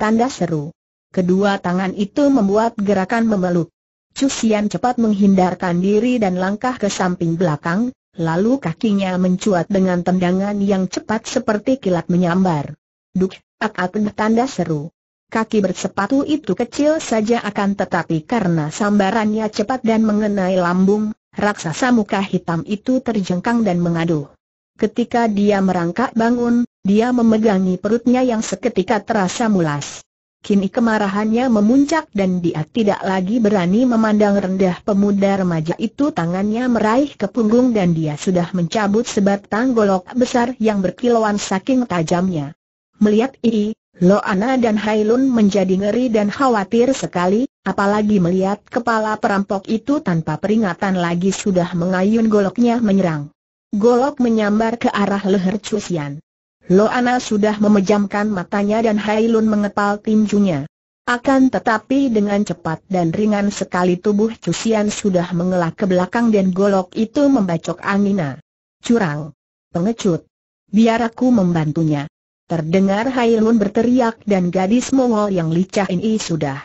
Speaker 1: tanda seru. Kedua tangan itu membuat gerakan memeluk. Cusian cepat menghindarkan diri dan langkah ke samping belakang, lalu kakinya mencuat dengan tendangan yang cepat seperti kilat menyambar. Duk, ak-ak tanda seru. Kaki bersepatu itu kecil saja akan tetapi karena sambarannya cepat dan mengenai lambung, raksasa muka hitam itu terjengkang dan mengaduh. Ketika dia merangkak bangun, dia memegangi perutnya yang seketika terasa mulas. Kini kemarahannya memuncak dan dia tidak lagi berani memandang rendah pemuda remaja itu tangannya meraih ke punggung dan dia sudah mencabut sebatang golok besar yang berkilauan saking tajamnya. Melihat ini, Loana dan Hailun menjadi ngeri dan khawatir sekali, apalagi melihat kepala perampok itu tanpa peringatan lagi sudah mengayun goloknya menyerang. Golok menyambar ke arah leher Cusian. Loana sudah memejamkan matanya dan Hailun mengepal tinjunya. Akan tetapi dengan cepat dan ringan sekali tubuh Cusian sudah mengelak ke belakang dan golok itu membacok Angina. Curang! Pengecut! Biar aku membantunya. Terdengar Hailun berteriak dan gadis Mongol yang licah ini sudah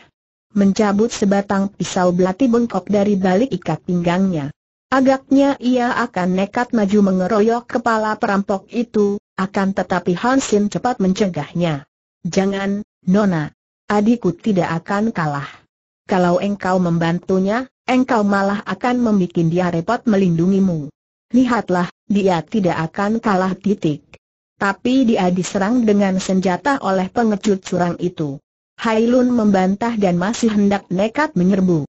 Speaker 1: mencabut sebatang pisau belati bengkok dari balik ikat pinggangnya. Agaknya ia akan nekat maju mengeroyok kepala perampok itu, akan tetapi Hansin cepat mencegahnya. Jangan, Nona. Adikku tidak akan kalah. Kalau engkau membantunya, engkau malah akan membuat dia repot melindungimu. Lihatlah, dia tidak akan kalah titik. Tapi dia diserang dengan senjata oleh pengecut curang itu. Hailun membantah dan masih hendak nekat menyerbu.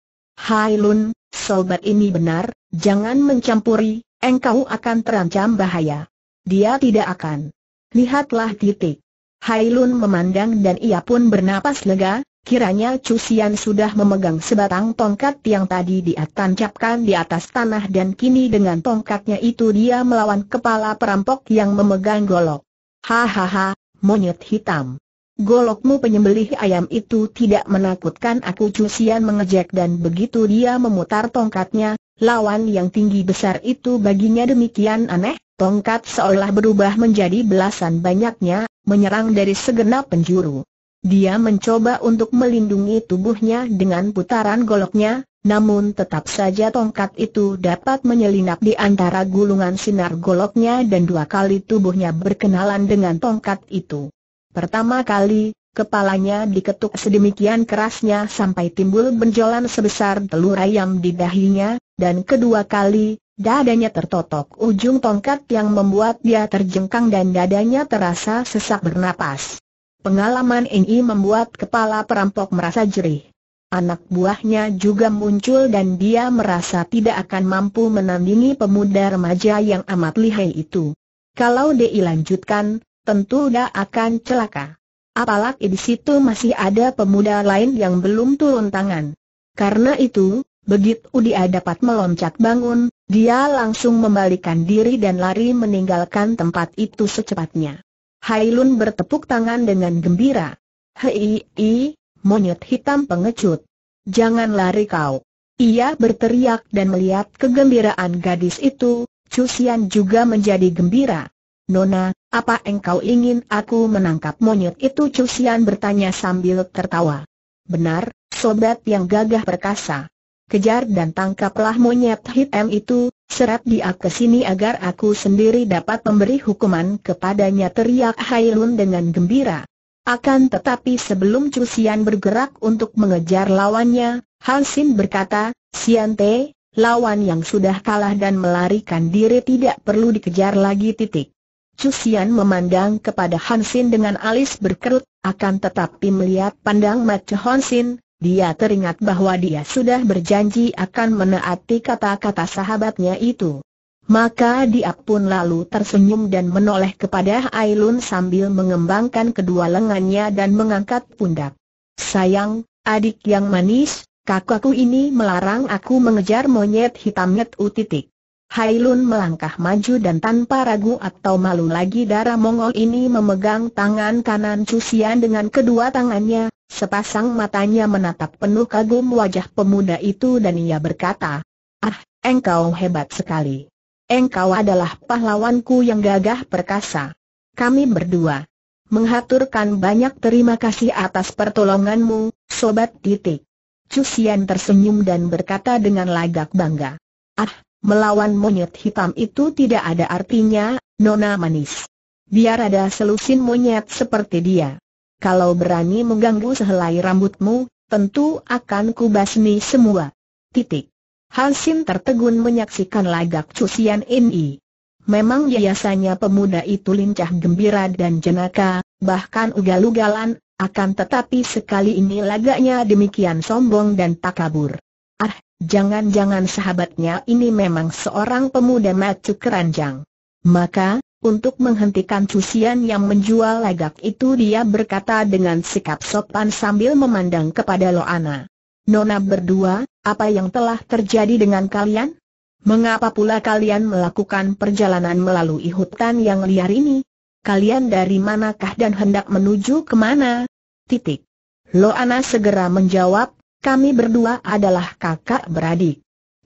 Speaker 1: Hailun, sobat ini benar, jangan mencampuri, engkau akan terancam bahaya. Dia tidak akan. Lihatlah titik. Hailun memandang dan ia pun bernapas lega, kiranya Cusian sudah memegang sebatang tongkat yang tadi dia tancapkan di atas tanah dan kini dengan tongkatnya itu dia melawan kepala perampok yang memegang golok. Hahaha, monyet hitam. Golokmu penyembelih ayam itu tidak menakutkan aku Cusian mengejek dan begitu dia memutar tongkatnya, lawan yang tinggi besar itu baginya demikian aneh, Tongkat seolah berubah menjadi belasan banyaknya, menyerang dari segenap penjuru. Dia mencoba untuk melindungi tubuhnya dengan putaran goloknya, namun tetap saja tongkat itu dapat menyelinap di antara gulungan sinar goloknya dan dua kali tubuhnya berkenalan dengan tongkat itu. Pertama kali, kepalanya diketuk sedemikian kerasnya sampai timbul benjolan sebesar telur ayam di dahinya, dan kedua kali, Dadanya tertotok ujung tongkat yang membuat dia terjengkang dan dadanya terasa sesak bernapas. Pengalaman ini membuat kepala perampok merasa jerih. Anak buahnya juga muncul dan dia merasa tidak akan mampu menandingi pemuda remaja yang amat lihai itu. Kalau dia lanjutkan, tentu dia akan celaka. Apalagi di situ masih ada pemuda lain yang belum turun tangan. Karena itu, Begitu dia dapat meloncat bangun, dia langsung membalikan diri dan lari meninggalkan tempat itu secepatnya. Hailun bertepuk tangan dengan gembira. Hei, i, monyet hitam pengecut. Jangan lari kau. Ia berteriak dan melihat kegembiraan gadis itu, Cusian juga menjadi gembira. Nona, apa engkau ingin aku menangkap monyet itu? Cusian bertanya sambil tertawa. Benar, sobat yang gagah perkasa kejar dan tangkaplah monyet hitam itu, serap dia ke sini agar aku sendiri dapat memberi hukuman kepadanya teriak Hailun dengan gembira. Akan tetapi sebelum Chu bergerak untuk mengejar lawannya, Han berkata, Siante, lawan yang sudah kalah dan melarikan diri tidak perlu dikejar lagi titik. Chu memandang kepada Han dengan alis berkerut, akan tetapi melihat pandang mata dia teringat bahwa dia sudah berjanji akan menaati kata-kata sahabatnya itu. Maka dia pun lalu tersenyum dan menoleh kepada Ailun sambil mengembangkan kedua lengannya dan mengangkat pundak. Sayang, adik yang manis, kakakku ini melarang aku mengejar monyet hitamnya Net Utitik. Hailun melangkah maju dan tanpa ragu atau malu lagi darah Mongol ini memegang tangan kanan Cusian dengan kedua tangannya, Sepasang matanya menatap penuh kagum wajah pemuda itu dan ia berkata, Ah, engkau hebat sekali. Engkau adalah pahlawanku yang gagah perkasa. Kami berdua menghaturkan banyak terima kasih atas pertolonganmu, Sobat Titik. Cusian tersenyum dan berkata dengan lagak bangga. Ah, melawan monyet hitam itu tidak ada artinya, Nona Manis. Biar ada selusin monyet seperti dia kalau berani mengganggu sehelai rambutmu, tentu akan kubasmi semua. Titik. Hansin tertegun menyaksikan lagak Cusian ini. Memang biasanya pemuda itu lincah gembira dan jenaka, bahkan ugal-ugalan, akan tetapi sekali ini lagaknya demikian sombong dan takabur. Ah, jangan-jangan sahabatnya ini memang seorang pemuda macu keranjang. Maka, untuk menghentikan cucian yang menjual lagak itu dia berkata dengan sikap sopan sambil memandang kepada Loana. Nona berdua, apa yang telah terjadi dengan kalian? Mengapa pula kalian melakukan perjalanan melalui hutan yang liar ini? Kalian dari manakah dan hendak menuju kemana? Titik. Loana segera menjawab, kami berdua adalah kakak beradik.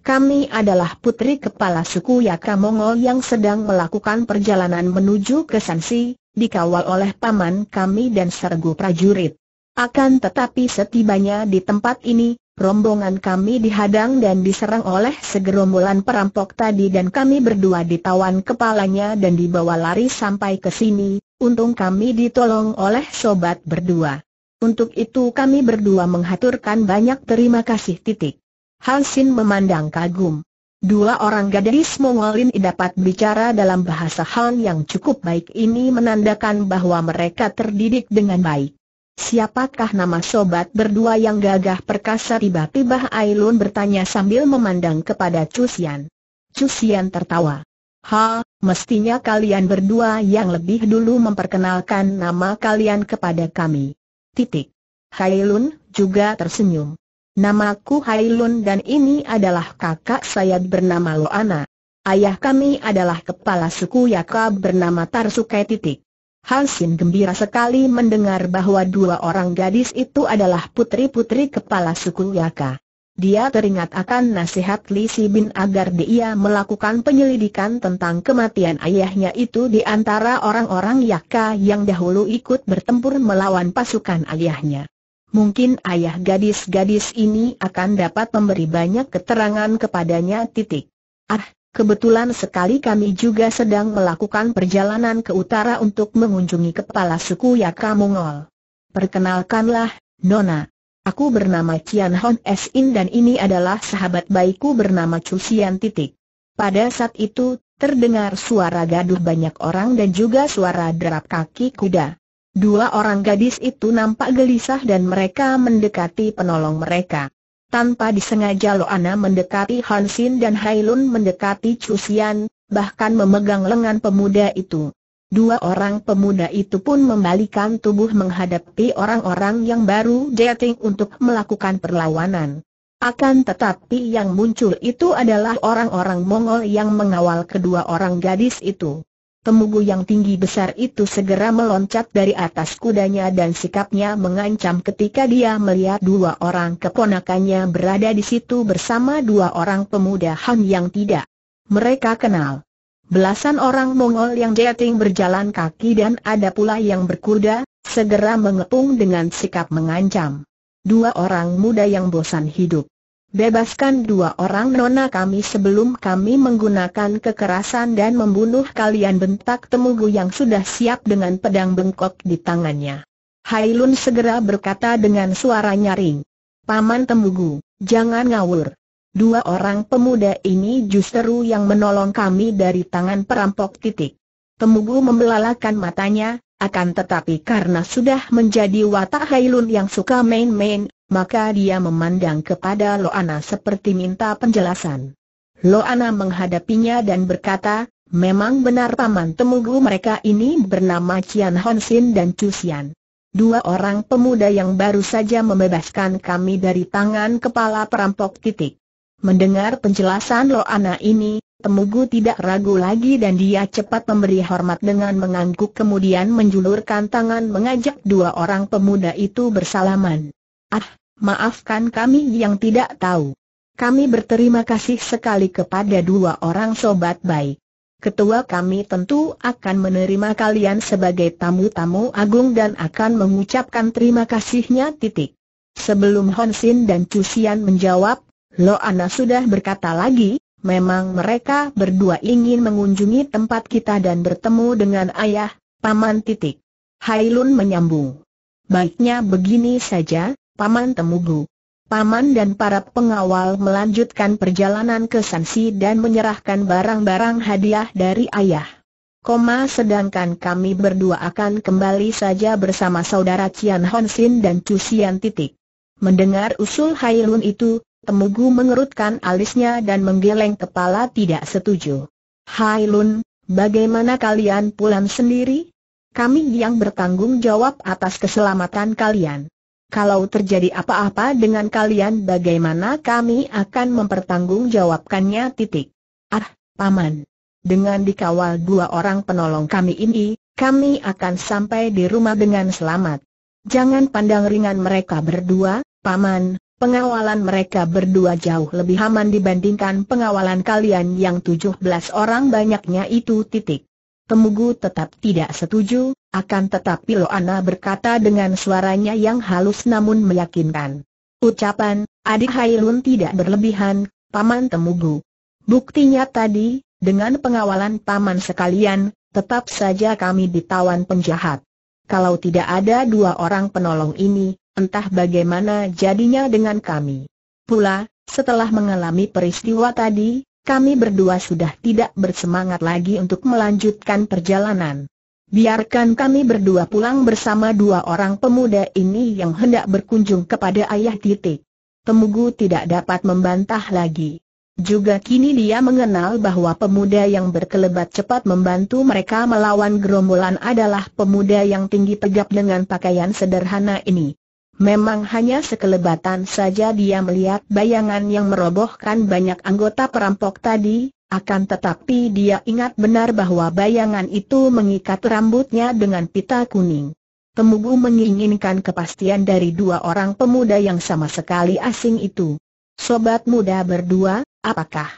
Speaker 1: Kami adalah putri kepala suku Yaka Mongol yang sedang melakukan perjalanan menuju ke Sansi, dikawal oleh paman kami dan sergu prajurit. Akan tetapi setibanya di tempat ini, rombongan kami dihadang dan diserang oleh segerombolan perampok tadi dan kami berdua ditawan kepalanya dan dibawa lari sampai ke sini, untung kami ditolong oleh sobat berdua. Untuk itu kami berdua menghaturkan banyak terima kasih titik. Hansin memandang kagum. Dua orang gadis mualin dapat bicara dalam bahasa Han yang cukup baik ini menandakan bahwa mereka terdidik dengan baik. Siapakah nama sobat berdua yang gagah perkasa tiba-tiba Ailun bertanya sambil memandang kepada Cusian. Cusian tertawa. Ha, mestinya kalian berdua yang lebih dulu memperkenalkan nama kalian kepada kami. Titik. Ailun juga tersenyum. Namaku Hailun dan ini adalah kakak saya bernama Loana. Ayah kami adalah kepala suku Yaka bernama Tarsukai titik. Hansin gembira sekali mendengar bahwa dua orang gadis itu adalah putri-putri kepala suku Yaka. Dia teringat akan nasihat Li Bin agar dia melakukan penyelidikan tentang kematian ayahnya itu di antara orang-orang Yaka yang dahulu ikut bertempur melawan pasukan ayahnya. Mungkin ayah gadis-gadis ini akan dapat memberi banyak keterangan kepadanya titik. Ah, kebetulan sekali kami juga sedang melakukan perjalanan ke utara untuk mengunjungi kepala suku Yaka Mongol. Perkenalkanlah, Nona. Aku bernama Cian Hon In dan ini adalah sahabat baikku bernama Chu Sian titik. Pada saat itu, terdengar suara gaduh banyak orang dan juga suara derap kaki kuda. Dua orang gadis itu nampak gelisah dan mereka mendekati penolong mereka. Tanpa disengaja Loana mendekati Hansin dan Hailun mendekati Cusian, bahkan memegang lengan pemuda itu. Dua orang pemuda itu pun membalikan tubuh menghadapi orang-orang yang baru dating untuk melakukan perlawanan. Akan tetapi yang muncul itu adalah orang-orang Mongol yang mengawal kedua orang gadis itu. Temugu yang tinggi besar itu segera meloncat dari atas kudanya dan sikapnya mengancam ketika dia melihat dua orang keponakannya berada di situ bersama dua orang pemuda Han yang tidak mereka kenal. Belasan orang Mongol yang jating berjalan kaki dan ada pula yang berkuda, segera mengepung dengan sikap mengancam. Dua orang muda yang bosan hidup. Bebaskan dua orang nona kami sebelum kami menggunakan kekerasan dan membunuh kalian bentak Temugu yang sudah siap dengan pedang bengkok di tangannya. Hailun segera berkata dengan suara nyaring. Paman Temugu, jangan ngawur. Dua orang pemuda ini justru yang menolong kami dari tangan perampok titik. Temugu membelalakan matanya, akan tetapi karena sudah menjadi watak Hailun yang suka main-main, maka dia memandang kepada Loana seperti minta penjelasan. Loana menghadapinya dan berkata, memang benar paman temugu mereka ini bernama Cian Honsin dan Cusian. Dua orang pemuda yang baru saja membebaskan kami dari tangan kepala perampok titik. Mendengar penjelasan Loana ini, Temugu tidak ragu lagi dan dia cepat memberi hormat dengan mengangguk kemudian menjulurkan tangan mengajak dua orang pemuda itu bersalaman. Ah, maafkan kami yang tidak tahu. Kami berterima kasih sekali kepada dua orang sobat baik. Ketua kami tentu akan menerima kalian sebagai tamu-tamu agung dan akan mengucapkan terima kasihnya titik. Sebelum Honsin dan Cusian menjawab, Lo Ana sudah berkata lagi, memang mereka berdua ingin mengunjungi tempat kita dan bertemu dengan ayah, paman titik. Hailun menyambung. Baiknya begini saja, Paman Temugu. Paman dan para pengawal melanjutkan perjalanan ke Sansi dan menyerahkan barang-barang hadiah dari ayah. Koma sedangkan kami berdua akan kembali saja bersama saudara Cian Honsin dan Chu Sian Titik. Mendengar usul Hailun itu, Temugu mengerutkan alisnya dan menggeleng kepala tidak setuju. Hailun, bagaimana kalian pulang sendiri? Kami yang bertanggung jawab atas keselamatan kalian kalau terjadi apa-apa dengan kalian bagaimana kami akan mempertanggungjawabkannya titik. Ah, Paman. Dengan dikawal dua orang penolong kami ini, kami akan sampai di rumah dengan selamat. Jangan pandang ringan mereka berdua, Paman, pengawalan mereka berdua jauh lebih aman dibandingkan pengawalan kalian yang tujuh belas orang banyaknya itu titik. Temugu tetap tidak setuju, akan tetapi Loana berkata dengan suaranya yang halus namun meyakinkan. Ucapan, adik Hailun tidak berlebihan, Paman Temugu. Buktinya tadi, dengan pengawalan Paman sekalian, tetap saja kami ditawan penjahat. Kalau tidak ada dua orang penolong ini, entah bagaimana jadinya dengan kami. Pula, setelah mengalami peristiwa tadi, kami berdua sudah tidak bersemangat lagi untuk melanjutkan perjalanan. Biarkan kami berdua pulang bersama dua orang pemuda ini yang hendak berkunjung kepada ayah titik. Temugu tidak dapat membantah lagi. Juga kini dia mengenal bahwa pemuda yang berkelebat cepat membantu mereka melawan gerombolan adalah pemuda yang tinggi tegap dengan pakaian sederhana ini. Memang hanya sekelebatan saja dia melihat bayangan yang merobohkan banyak anggota perampok tadi, akan tetapi dia ingat benar bahwa bayangan itu mengikat rambutnya dengan pita kuning. Temugu menginginkan kepastian dari dua orang pemuda yang sama sekali asing itu. Sobat muda berdua, apakah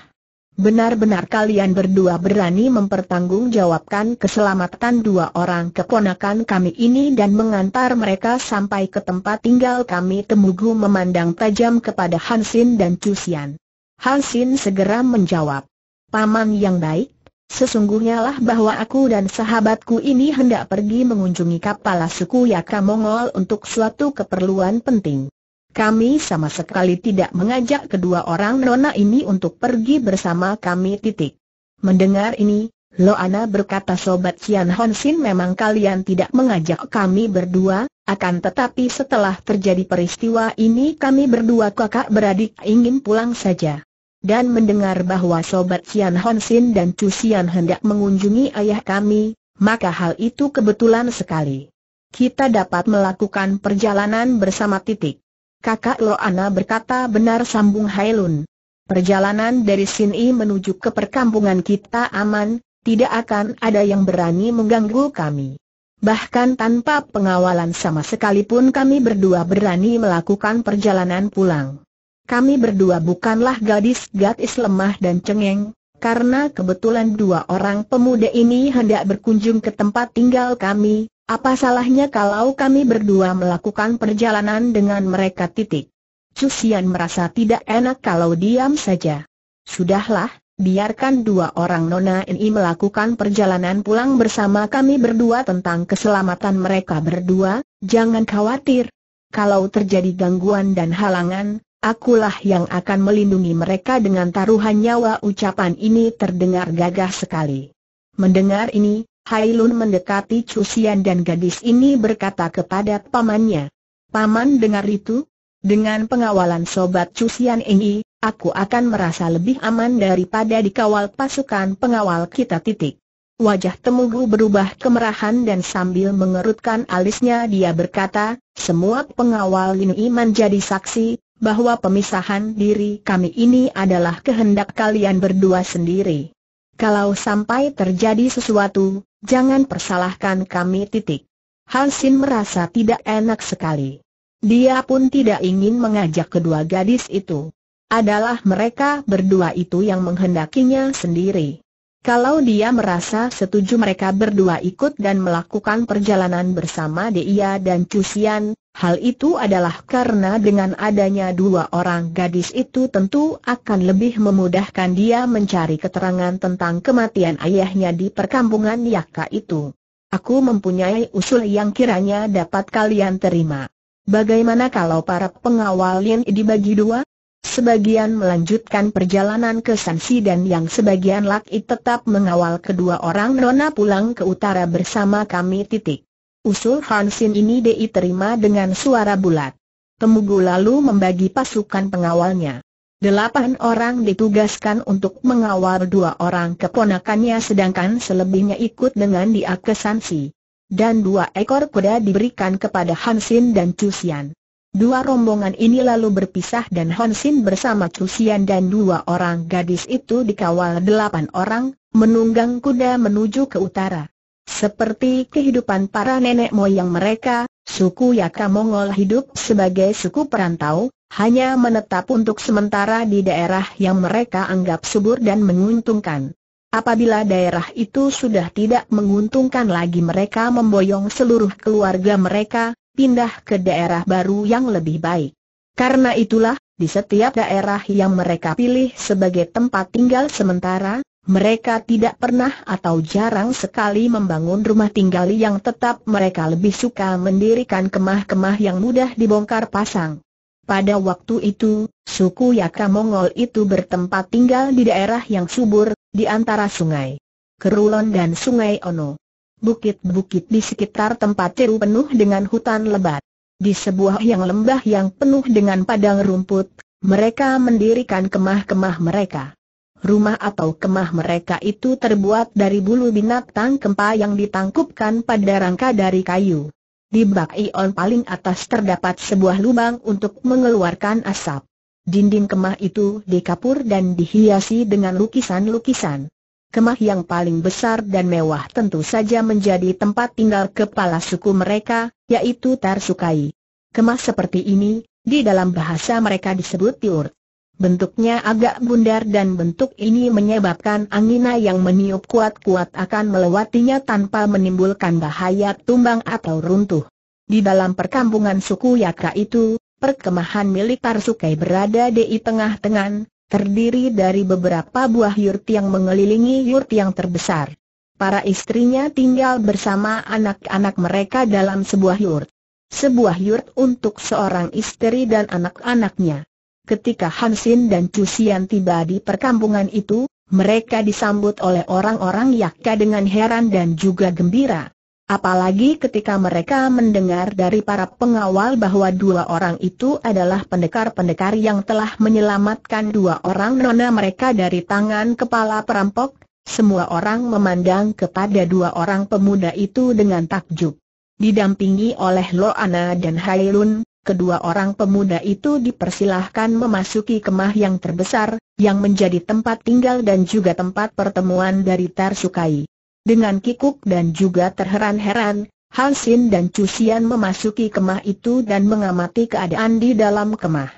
Speaker 1: Benar-benar kalian berdua berani mempertanggungjawabkan keselamatan dua orang keponakan kami ini dan mengantar mereka sampai ke tempat tinggal kami Temugu memandang tajam kepada Hansin dan Cusian. Hansin segera menjawab, Paman yang baik, sesungguhnya lah bahwa aku dan sahabatku ini hendak pergi mengunjungi kapal suku Yaka Mongol untuk suatu keperluan penting. Kami sama sekali tidak mengajak kedua orang nona ini untuk pergi bersama kami titik. Mendengar ini, Loana berkata Sobat Cian Hon memang kalian tidak mengajak kami berdua, akan tetapi setelah terjadi peristiwa ini kami berdua kakak beradik ingin pulang saja. Dan mendengar bahwa Sobat Cian Hon dan Cu Sian hendak mengunjungi ayah kami, maka hal itu kebetulan sekali. Kita dapat melakukan perjalanan bersama titik. Kakak Loana berkata benar sambung Hailun. Perjalanan dari sini menuju ke perkampungan kita aman, tidak akan ada yang berani mengganggu kami. Bahkan tanpa pengawalan sama sekalipun kami berdua berani melakukan perjalanan pulang. Kami berdua bukanlah gadis-gadis lemah dan cengeng, karena kebetulan dua orang pemuda ini hendak berkunjung ke tempat tinggal kami, apa salahnya kalau kami berdua melakukan perjalanan dengan mereka titik? Cusian merasa tidak enak kalau diam saja. Sudahlah, biarkan dua orang nona ini melakukan perjalanan pulang bersama kami berdua tentang keselamatan mereka berdua, jangan khawatir. Kalau terjadi gangguan dan halangan, Akulah yang akan melindungi mereka dengan taruhan nyawa ucapan ini terdengar gagah sekali. Mendengar ini, Hailun mendekati Cusian dan gadis ini berkata kepada pamannya. Paman dengar itu? Dengan pengawalan sobat Cusian ini, aku akan merasa lebih aman daripada dikawal pasukan pengawal kita titik. Wajah Temugu berubah kemerahan dan sambil mengerutkan alisnya dia berkata, semua pengawal Lin Iman jadi saksi, bahwa pemisahan diri kami ini adalah kehendak kalian berdua sendiri. Kalau sampai terjadi sesuatu, Jangan persalahkan kami titik. Hansin merasa tidak enak sekali. Dia pun tidak ingin mengajak kedua gadis itu. Adalah mereka berdua itu yang menghendakinya sendiri. Kalau dia merasa setuju mereka berdua ikut dan melakukan perjalanan bersama Dia dan Cusian, hal itu adalah karena dengan adanya dua orang gadis itu tentu akan lebih memudahkan dia mencari keterangan tentang kematian ayahnya di perkampungan Yaka itu. Aku mempunyai usul yang kiranya dapat kalian terima. Bagaimana kalau para pengawal yang dibagi dua? Sebagian melanjutkan perjalanan ke Sansi dan yang sebagian laki tetap mengawal kedua orang nona pulang ke utara bersama kami titik. Usul Hansin ini di terima dengan suara bulat. Temugu lalu membagi pasukan pengawalnya. Delapan orang ditugaskan untuk mengawal dua orang keponakannya sedangkan selebihnya ikut dengan dia ke Sansi. Dan dua ekor kuda diberikan kepada Hansin dan Cusian. Dua rombongan ini lalu berpisah dan Hon Sin bersama Cusian dan dua orang gadis itu dikawal delapan orang, menunggang kuda menuju ke utara. Seperti kehidupan para nenek moyang mereka, suku Yaka Mongol hidup sebagai suku perantau, hanya menetap untuk sementara di daerah yang mereka anggap subur dan menguntungkan. Apabila daerah itu sudah tidak menguntungkan lagi mereka memboyong seluruh keluarga mereka, pindah ke daerah baru yang lebih baik. Karena itulah, di setiap daerah yang mereka pilih sebagai tempat tinggal sementara, mereka tidak pernah atau jarang sekali membangun rumah tinggal yang tetap mereka lebih suka mendirikan kemah-kemah yang mudah dibongkar pasang. Pada waktu itu, suku Yaka Mongol itu bertempat tinggal di daerah yang subur, di antara sungai Kerulon dan sungai Ono. Bukit-bukit di sekitar tempat itu penuh dengan hutan lebat. Di sebuah yang lembah yang penuh dengan padang rumput, mereka mendirikan kemah-kemah mereka. Rumah atau kemah mereka itu terbuat dari bulu binatang kempa yang ditangkupkan pada rangka dari kayu. Di bak ion paling atas terdapat sebuah lubang untuk mengeluarkan asap. Dinding kemah itu dikapur dan dihiasi dengan lukisan-lukisan kemah yang paling besar dan mewah tentu saja menjadi tempat tinggal kepala suku mereka, yaitu Tarsukai. Kemah seperti ini, di dalam bahasa mereka disebut tiur. Bentuknya agak bundar dan bentuk ini menyebabkan angina yang meniup kuat-kuat akan melewatinya tanpa menimbulkan bahaya tumbang atau runtuh. Di dalam perkampungan suku Yaka itu, perkemahan milik Tarsukai berada di tengah-tengah, terdiri dari beberapa buah yurt yang mengelilingi yurt yang terbesar. Para istrinya tinggal bersama anak-anak mereka dalam sebuah yurt. Sebuah yurt untuk seorang istri dan anak-anaknya. Ketika Hansin dan Cusian tiba di perkampungan itu, mereka disambut oleh orang-orang Yakka dengan heran dan juga gembira. Apalagi ketika mereka mendengar dari para pengawal bahwa dua orang itu adalah pendekar-pendekar yang telah menyelamatkan dua orang nona mereka dari tangan kepala perampok, semua orang memandang kepada dua orang pemuda itu dengan takjub. Didampingi oleh Loana dan Hailun, Kedua orang pemuda itu dipersilahkan memasuki kemah yang terbesar, yang menjadi tempat tinggal dan juga tempat pertemuan dari Tarsukai. Dengan kikuk dan juga terheran-heran, Halsin dan Cusian memasuki kemah itu dan mengamati keadaan di dalam kemah.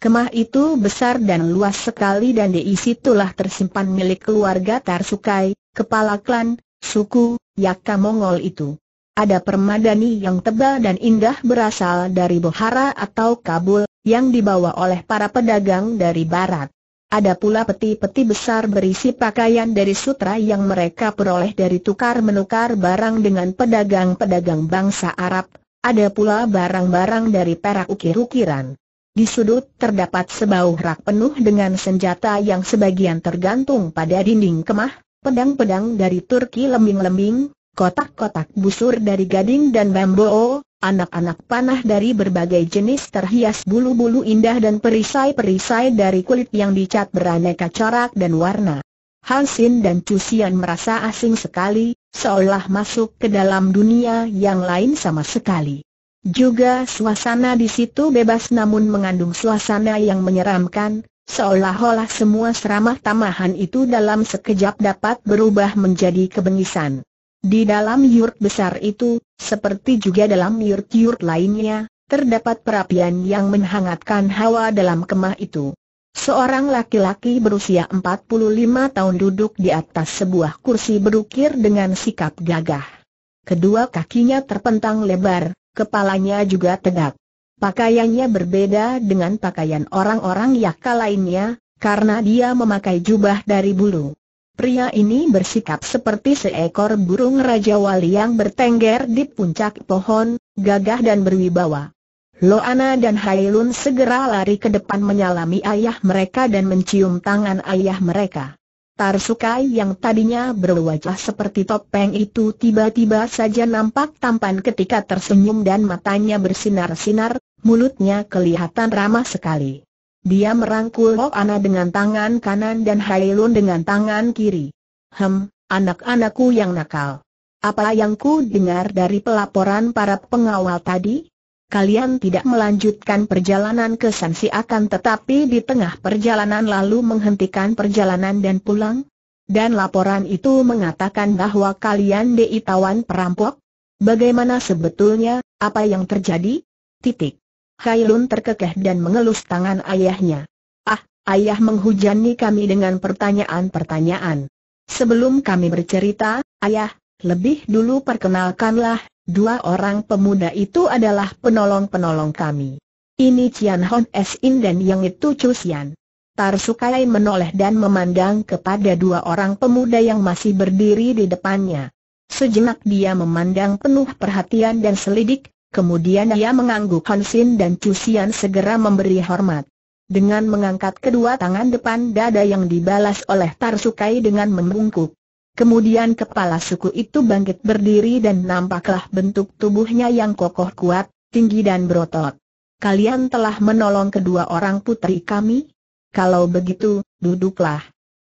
Speaker 1: Kemah itu besar dan luas sekali dan diisi tulah tersimpan milik keluarga Tarsukai, kepala klan, suku, Yaka Mongol itu. Ada permadani yang tebal dan indah berasal dari Bohara atau Kabul, yang dibawa oleh para pedagang dari barat. Ada pula peti-peti besar berisi pakaian dari sutra yang mereka peroleh dari tukar-menukar barang dengan pedagang-pedagang bangsa Arab. Ada pula barang-barang dari perak ukir-ukiran. Di sudut terdapat sebuah rak penuh dengan senjata yang sebagian tergantung pada dinding kemah, pedang-pedang dari Turki lembing-lembing, kotak-kotak busur dari gading dan bambu, anak-anak panah dari berbagai jenis terhias bulu-bulu indah dan perisai-perisai dari kulit yang dicat beraneka corak dan warna. Hansin dan Cusian merasa asing sekali, seolah masuk ke dalam dunia yang lain sama sekali. Juga suasana di situ bebas namun mengandung suasana yang menyeramkan, seolah-olah semua seramah tamahan itu dalam sekejap dapat berubah menjadi kebengisan. Di dalam yurt besar itu, seperti juga dalam yurt-yurt lainnya, terdapat perapian yang menghangatkan hawa dalam kemah itu. Seorang laki-laki berusia 45 tahun duduk di atas sebuah kursi berukir dengan sikap gagah. Kedua kakinya terpentang lebar, kepalanya juga tegak. Pakaiannya berbeda dengan pakaian orang-orang Yakka lainnya, karena dia memakai jubah dari bulu. Pria ini bersikap seperti seekor burung Raja Wali yang bertengger di puncak pohon, gagah dan berwibawa. Loana dan Hailun segera lari ke depan menyalami ayah mereka dan mencium tangan ayah mereka. Tarsukai yang tadinya berwajah seperti topeng itu tiba-tiba saja nampak tampan ketika tersenyum dan matanya bersinar-sinar, mulutnya kelihatan ramah sekali. Dia merangkul Hok oh Ana dengan tangan kanan dan Hailun dengan tangan kiri. Hem, anak-anakku yang nakal. Apa yang ku dengar dari pelaporan para pengawal tadi? Kalian tidak melanjutkan perjalanan ke Sansi akan tetapi di tengah perjalanan lalu menghentikan perjalanan dan pulang? Dan laporan itu mengatakan bahwa kalian deitawan perampok? Bagaimana sebetulnya, apa yang terjadi? Titik. Hailun terkekeh dan mengelus tangan ayahnya. Ah, ayah menghujani kami dengan pertanyaan-pertanyaan. Sebelum kami bercerita, ayah, lebih dulu perkenalkanlah, dua orang pemuda itu adalah penolong-penolong kami. Ini Cian Hon S. In dan yang itu Chu Xian. Sukai menoleh dan memandang kepada dua orang pemuda yang masih berdiri di depannya. Sejenak dia memandang penuh perhatian dan selidik, Kemudian ia mengangguk Hansin dan Cusian segera memberi hormat. Dengan mengangkat kedua tangan depan dada yang dibalas oleh Tarsukai dengan membungkuk. Kemudian kepala suku itu bangkit berdiri dan nampaklah bentuk tubuhnya yang kokoh kuat, tinggi dan berotot. Kalian telah menolong kedua orang putri kami? Kalau begitu, duduklah.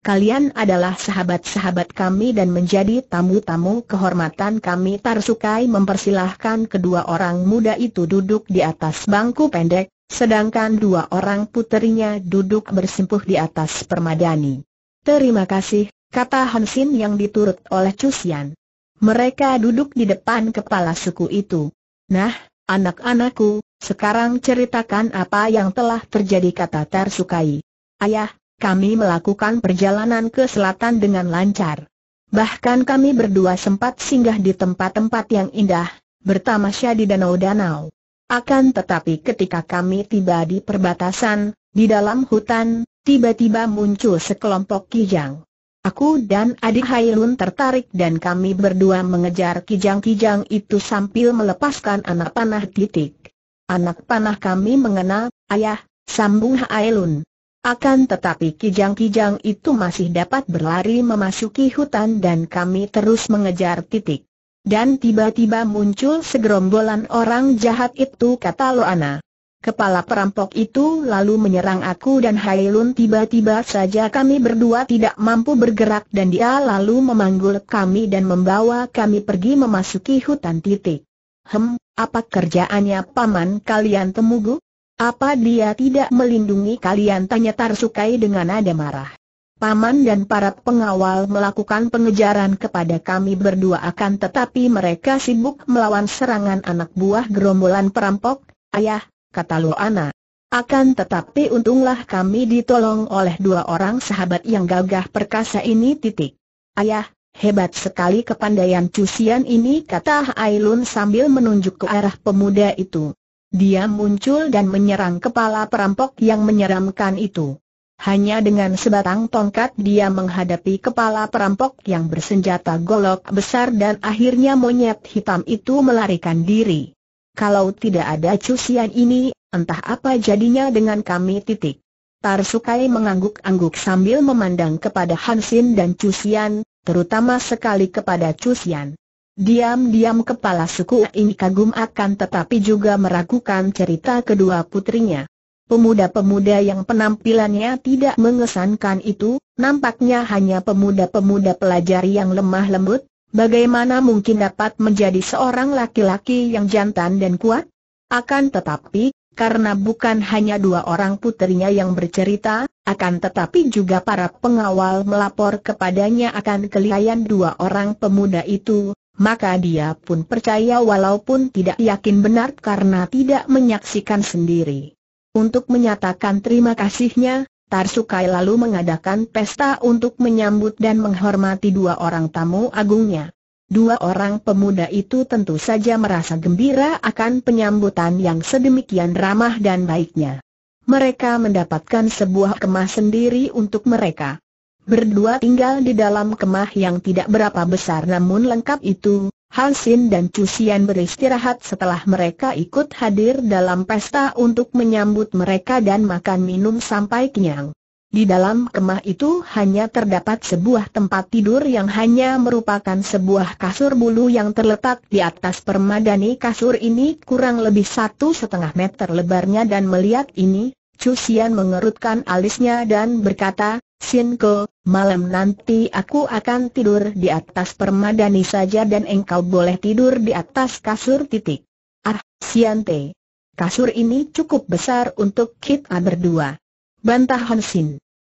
Speaker 1: Kalian adalah sahabat-sahabat kami dan menjadi tamu-tamu kehormatan kami Tarsukai mempersilahkan kedua orang muda itu duduk di atas bangku pendek, sedangkan dua orang puterinya duduk bersimpuh di atas permadani. Terima kasih, kata Hansin yang diturut oleh Cusian. Mereka duduk di depan kepala suku itu. Nah, anak-anakku, sekarang ceritakan apa yang telah terjadi kata Tarsukai. Ayah, kami melakukan perjalanan ke selatan dengan lancar. Bahkan kami berdua sempat singgah di tempat-tempat yang indah, bertamasya di danau-danau. Akan tetapi ketika kami tiba di perbatasan, di dalam hutan, tiba-tiba muncul sekelompok kijang. Aku dan adik Hailun tertarik dan kami berdua mengejar kijang-kijang itu sambil melepaskan anak panah titik. Anak panah kami mengena, ayah, sambung Hailun. Akan tetapi kijang-kijang itu masih dapat berlari memasuki hutan dan kami terus mengejar titik. Dan tiba-tiba muncul segerombolan orang jahat itu kata Loana. Kepala perampok itu lalu menyerang aku dan Hailun tiba-tiba saja kami berdua tidak mampu bergerak dan dia lalu memanggul kami dan membawa kami pergi memasuki hutan titik. Hem, apa kerjaannya paman kalian temugu? Apa dia tidak melindungi kalian? Tanya Tarsukai dengan nada marah. Paman dan para pengawal melakukan pengejaran kepada kami berdua akan tetapi mereka sibuk melawan serangan anak buah gerombolan perampok, ayah, kata Luana. Akan tetapi untunglah kami ditolong oleh dua orang sahabat yang gagah perkasa ini titik. Ayah, Hebat sekali kepandaian cusian ini kata Ailun sambil menunjuk ke arah pemuda itu. Dia muncul dan menyerang kepala perampok yang menyeramkan itu. Hanya dengan sebatang tongkat dia menghadapi kepala perampok yang bersenjata golok besar dan akhirnya monyet hitam itu melarikan diri. Kalau tidak ada cucian ini, entah apa jadinya dengan kami titik. Tarsukai mengangguk-angguk sambil memandang kepada Hansin dan Cusian, terutama sekali kepada Cusian. Diam-diam kepala suku ini kagum akan tetapi juga meragukan cerita kedua putrinya. Pemuda-pemuda yang penampilannya tidak mengesankan itu, nampaknya hanya pemuda-pemuda pelajar yang lemah lembut, bagaimana mungkin dapat menjadi seorang laki-laki yang jantan dan kuat? Akan tetapi, karena bukan hanya dua orang putrinya yang bercerita, akan tetapi juga para pengawal melapor kepadanya akan kelihayan dua orang pemuda itu, maka dia pun percaya walaupun tidak yakin benar karena tidak menyaksikan sendiri. Untuk menyatakan terima kasihnya, Tarsukai lalu mengadakan pesta untuk menyambut dan menghormati dua orang tamu agungnya. Dua orang pemuda itu tentu saja merasa gembira akan penyambutan yang sedemikian ramah dan baiknya. Mereka mendapatkan sebuah kemas sendiri untuk mereka. Berdua tinggal di dalam kemah yang tidak berapa besar namun lengkap itu, Hansin dan Cusian beristirahat setelah mereka ikut hadir dalam pesta untuk menyambut mereka dan makan minum sampai kenyang. Di dalam kemah itu hanya terdapat sebuah tempat tidur yang hanya merupakan sebuah kasur bulu yang terletak di atas permadani kasur ini kurang lebih satu setengah meter lebarnya dan melihat ini, Cusian mengerutkan alisnya dan berkata, Sinko, malam nanti aku akan tidur di atas permadani saja dan engkau boleh tidur di atas kasur titik. Ah, Siante. Kasur ini cukup besar untuk kita berdua. Bantah Hon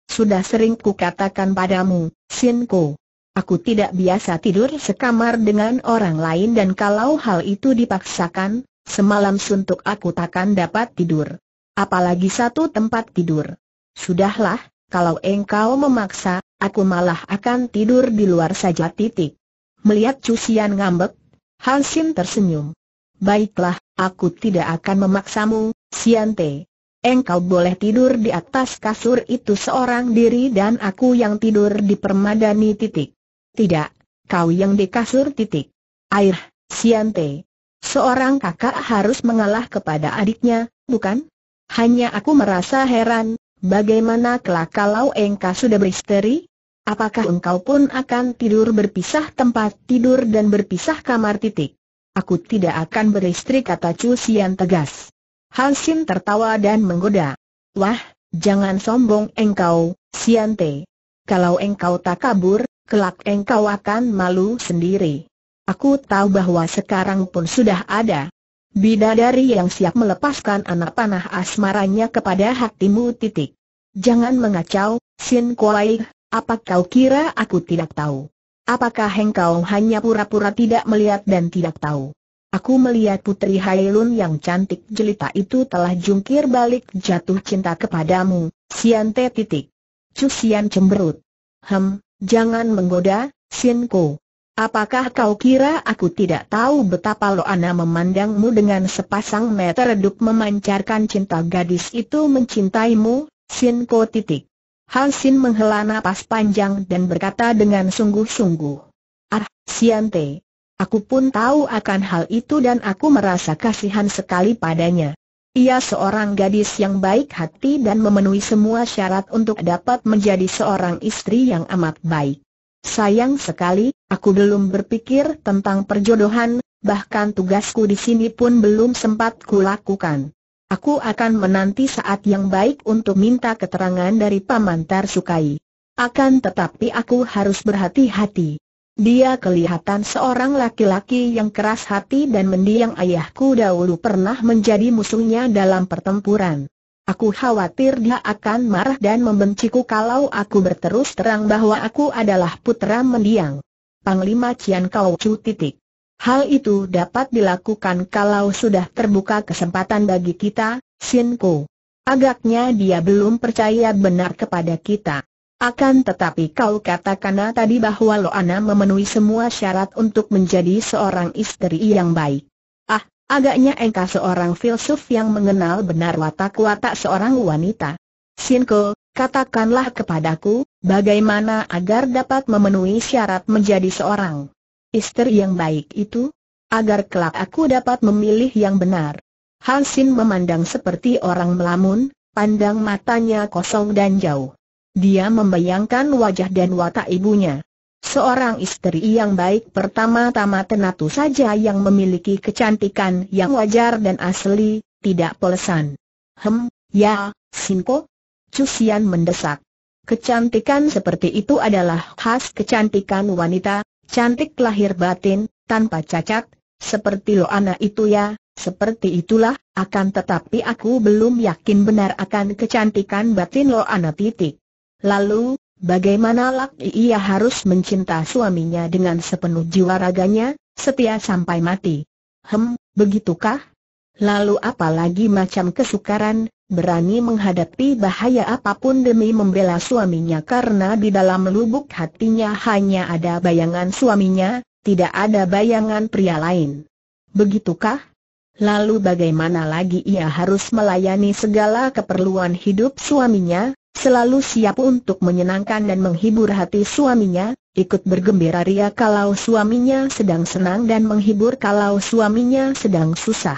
Speaker 1: Sudah sering kukatakan padamu, Sinko. Aku tidak biasa tidur sekamar dengan orang lain dan kalau hal itu dipaksakan, semalam suntuk aku takkan dapat tidur. Apalagi satu tempat tidur. Sudahlah, kalau engkau memaksa, aku malah akan tidur di luar saja titik. Melihat cucian ngambek, Hansin tersenyum. Baiklah, aku tidak akan memaksamu, Siante. Engkau boleh tidur di atas kasur itu seorang diri dan aku yang tidur di permadani titik. Tidak, kau yang di kasur titik. Air, Siante. Seorang kakak harus mengalah kepada adiknya, bukan? Hanya aku merasa heran, Bagaimana kelak kalau engkau sudah beristeri? Apakah engkau pun akan tidur berpisah tempat tidur dan berpisah kamar titik? Aku tidak akan beristri kata Chu Xian tegas. Han Xin tertawa dan menggoda. Wah, jangan sombong engkau, Xian Te. Kalau engkau tak kabur, kelak engkau akan malu sendiri. Aku tahu bahwa sekarang pun sudah ada Bidadari yang siap melepaskan anak panah asmaranya kepada hatimu titik. Jangan mengacau, Sin Kuai, apa kau kira aku tidak tahu? Apakah engkau hanya pura-pura tidak melihat dan tidak tahu? Aku melihat putri Hailun yang cantik jelita itu telah jungkir balik jatuh cinta kepadamu, Sian Te. titik. Cusian cemberut. Hem, jangan menggoda, Sin Kuai. Apakah kau kira aku tidak tahu betapa Loana memandangmu dengan sepasang mata redup memancarkan cinta gadis itu mencintaimu, Ko titik. Hansin menghela napas panjang dan berkata dengan sungguh-sungguh. Ah, Siante. Aku pun tahu akan hal itu dan aku merasa kasihan sekali padanya. Ia seorang gadis yang baik hati dan memenuhi semua syarat untuk dapat menjadi seorang istri yang amat baik. Sayang sekali, aku belum berpikir tentang perjodohan, bahkan tugasku di sini pun belum sempat kulakukan. Aku akan menanti saat yang baik untuk minta keterangan dari Paman Tarsukai. Akan tetapi aku harus berhati-hati. Dia kelihatan seorang laki-laki yang keras hati dan mendiang ayahku dahulu pernah menjadi musuhnya dalam pertempuran. Aku khawatir dia akan marah dan membenciku kalau aku berterus terang bahwa aku adalah putra mendiang. Panglima Cian Kau Chu titik. Hal itu dapat dilakukan kalau sudah terbuka kesempatan bagi kita, Sin Ko. Agaknya dia belum percaya benar kepada kita. Akan tetapi kau katakanlah tadi bahwa Loana memenuhi semua syarat untuk menjadi seorang istri yang baik. Agaknya engkau seorang filsuf yang mengenal benar watak-watak seorang wanita. Sinko, katakanlah kepadaku, bagaimana agar dapat memenuhi syarat menjadi seorang istri yang baik itu? Agar kelak aku dapat memilih yang benar. Hansin memandang seperti orang melamun, pandang matanya kosong dan jauh. Dia membayangkan wajah dan watak ibunya. Seorang istri yang baik pertama-tama tenatu saja yang memiliki kecantikan yang wajar dan asli, tidak polesan. Hem, ya, Sinko? Cusian mendesak. Kecantikan seperti itu adalah khas kecantikan wanita, cantik lahir batin, tanpa cacat, seperti Loana itu ya, seperti itulah, akan tetapi aku belum yakin benar akan kecantikan batin Loana titik. Lalu, Bagaimana Lak ia harus mencinta suaminya dengan sepenuh jiwa raganya, setia sampai mati. Hem, begitukah? Lalu apalagi macam kesukaran, berani menghadapi bahaya apapun demi membela suaminya karena di dalam lubuk hatinya hanya ada bayangan suaminya, tidak ada bayangan pria lain. Begitukah? Lalu bagaimana lagi ia harus melayani segala keperluan hidup suaminya, selalu siap untuk menyenangkan dan menghibur hati suaminya, ikut bergembira ria kalau suaminya sedang senang dan menghibur kalau suaminya sedang susah.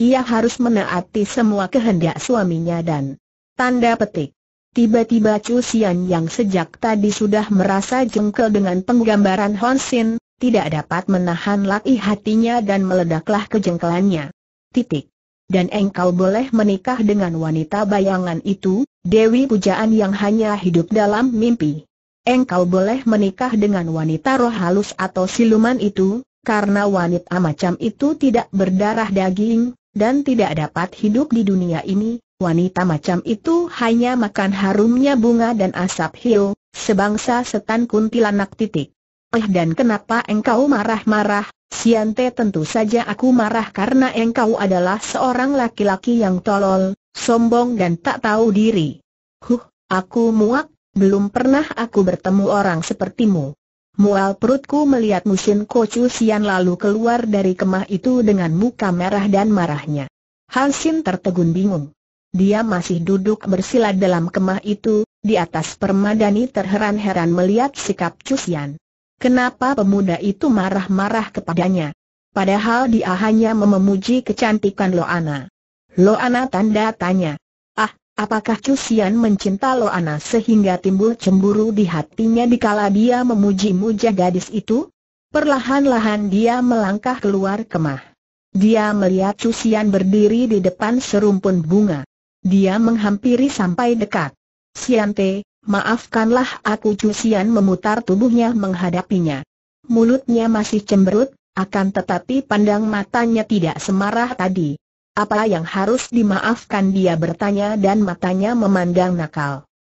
Speaker 1: Ia harus menaati semua kehendak suaminya dan tanda petik. Tiba-tiba Chu Xian yang sejak tadi sudah merasa jengkel dengan penggambaran Hon Sin, tidak dapat menahan laki hatinya dan meledaklah kejengkelannya. Titik dan engkau boleh menikah dengan wanita bayangan itu, Dewi Pujaan yang hanya hidup dalam mimpi. Engkau boleh menikah dengan wanita roh halus atau siluman itu, karena wanita macam itu tidak berdarah daging, dan tidak dapat hidup di dunia ini, Wanita macam itu hanya makan harumnya bunga dan asap hiu, sebangsa setan kuntilanak titik. Eh dan kenapa engkau marah-marah? Siante tentu saja aku marah karena engkau adalah seorang laki-laki yang tolol, sombong dan tak tahu diri. Huh, aku muak, belum pernah aku bertemu orang sepertimu. Mual perutku melihat Musin Kocu Sian lalu keluar dari kemah itu dengan muka merah dan marahnya. Hansin tertegun bingung. Dia masih duduk bersila dalam kemah itu, di atas permadani terheran-heran melihat sikap Cusian. Kenapa pemuda itu marah-marah kepadanya? Padahal dia hanya memuji kecantikan Loana. Loana tanda tanya. Ah, apakah Cusian mencinta Loana sehingga timbul cemburu di hatinya dikala dia memuji-muja gadis itu? Perlahan-lahan dia melangkah keluar kemah. Dia melihat Cusian berdiri di depan serumpun bunga. Dia menghampiri sampai dekat. Siante, Maafkanlah aku Cusian memutar tubuhnya menghadapinya. Mulutnya masih cemberut, akan tetapi pandang matanya tidak semarah tadi. Apa yang harus dimaafkan dia bertanya dan matanya memandang nakal.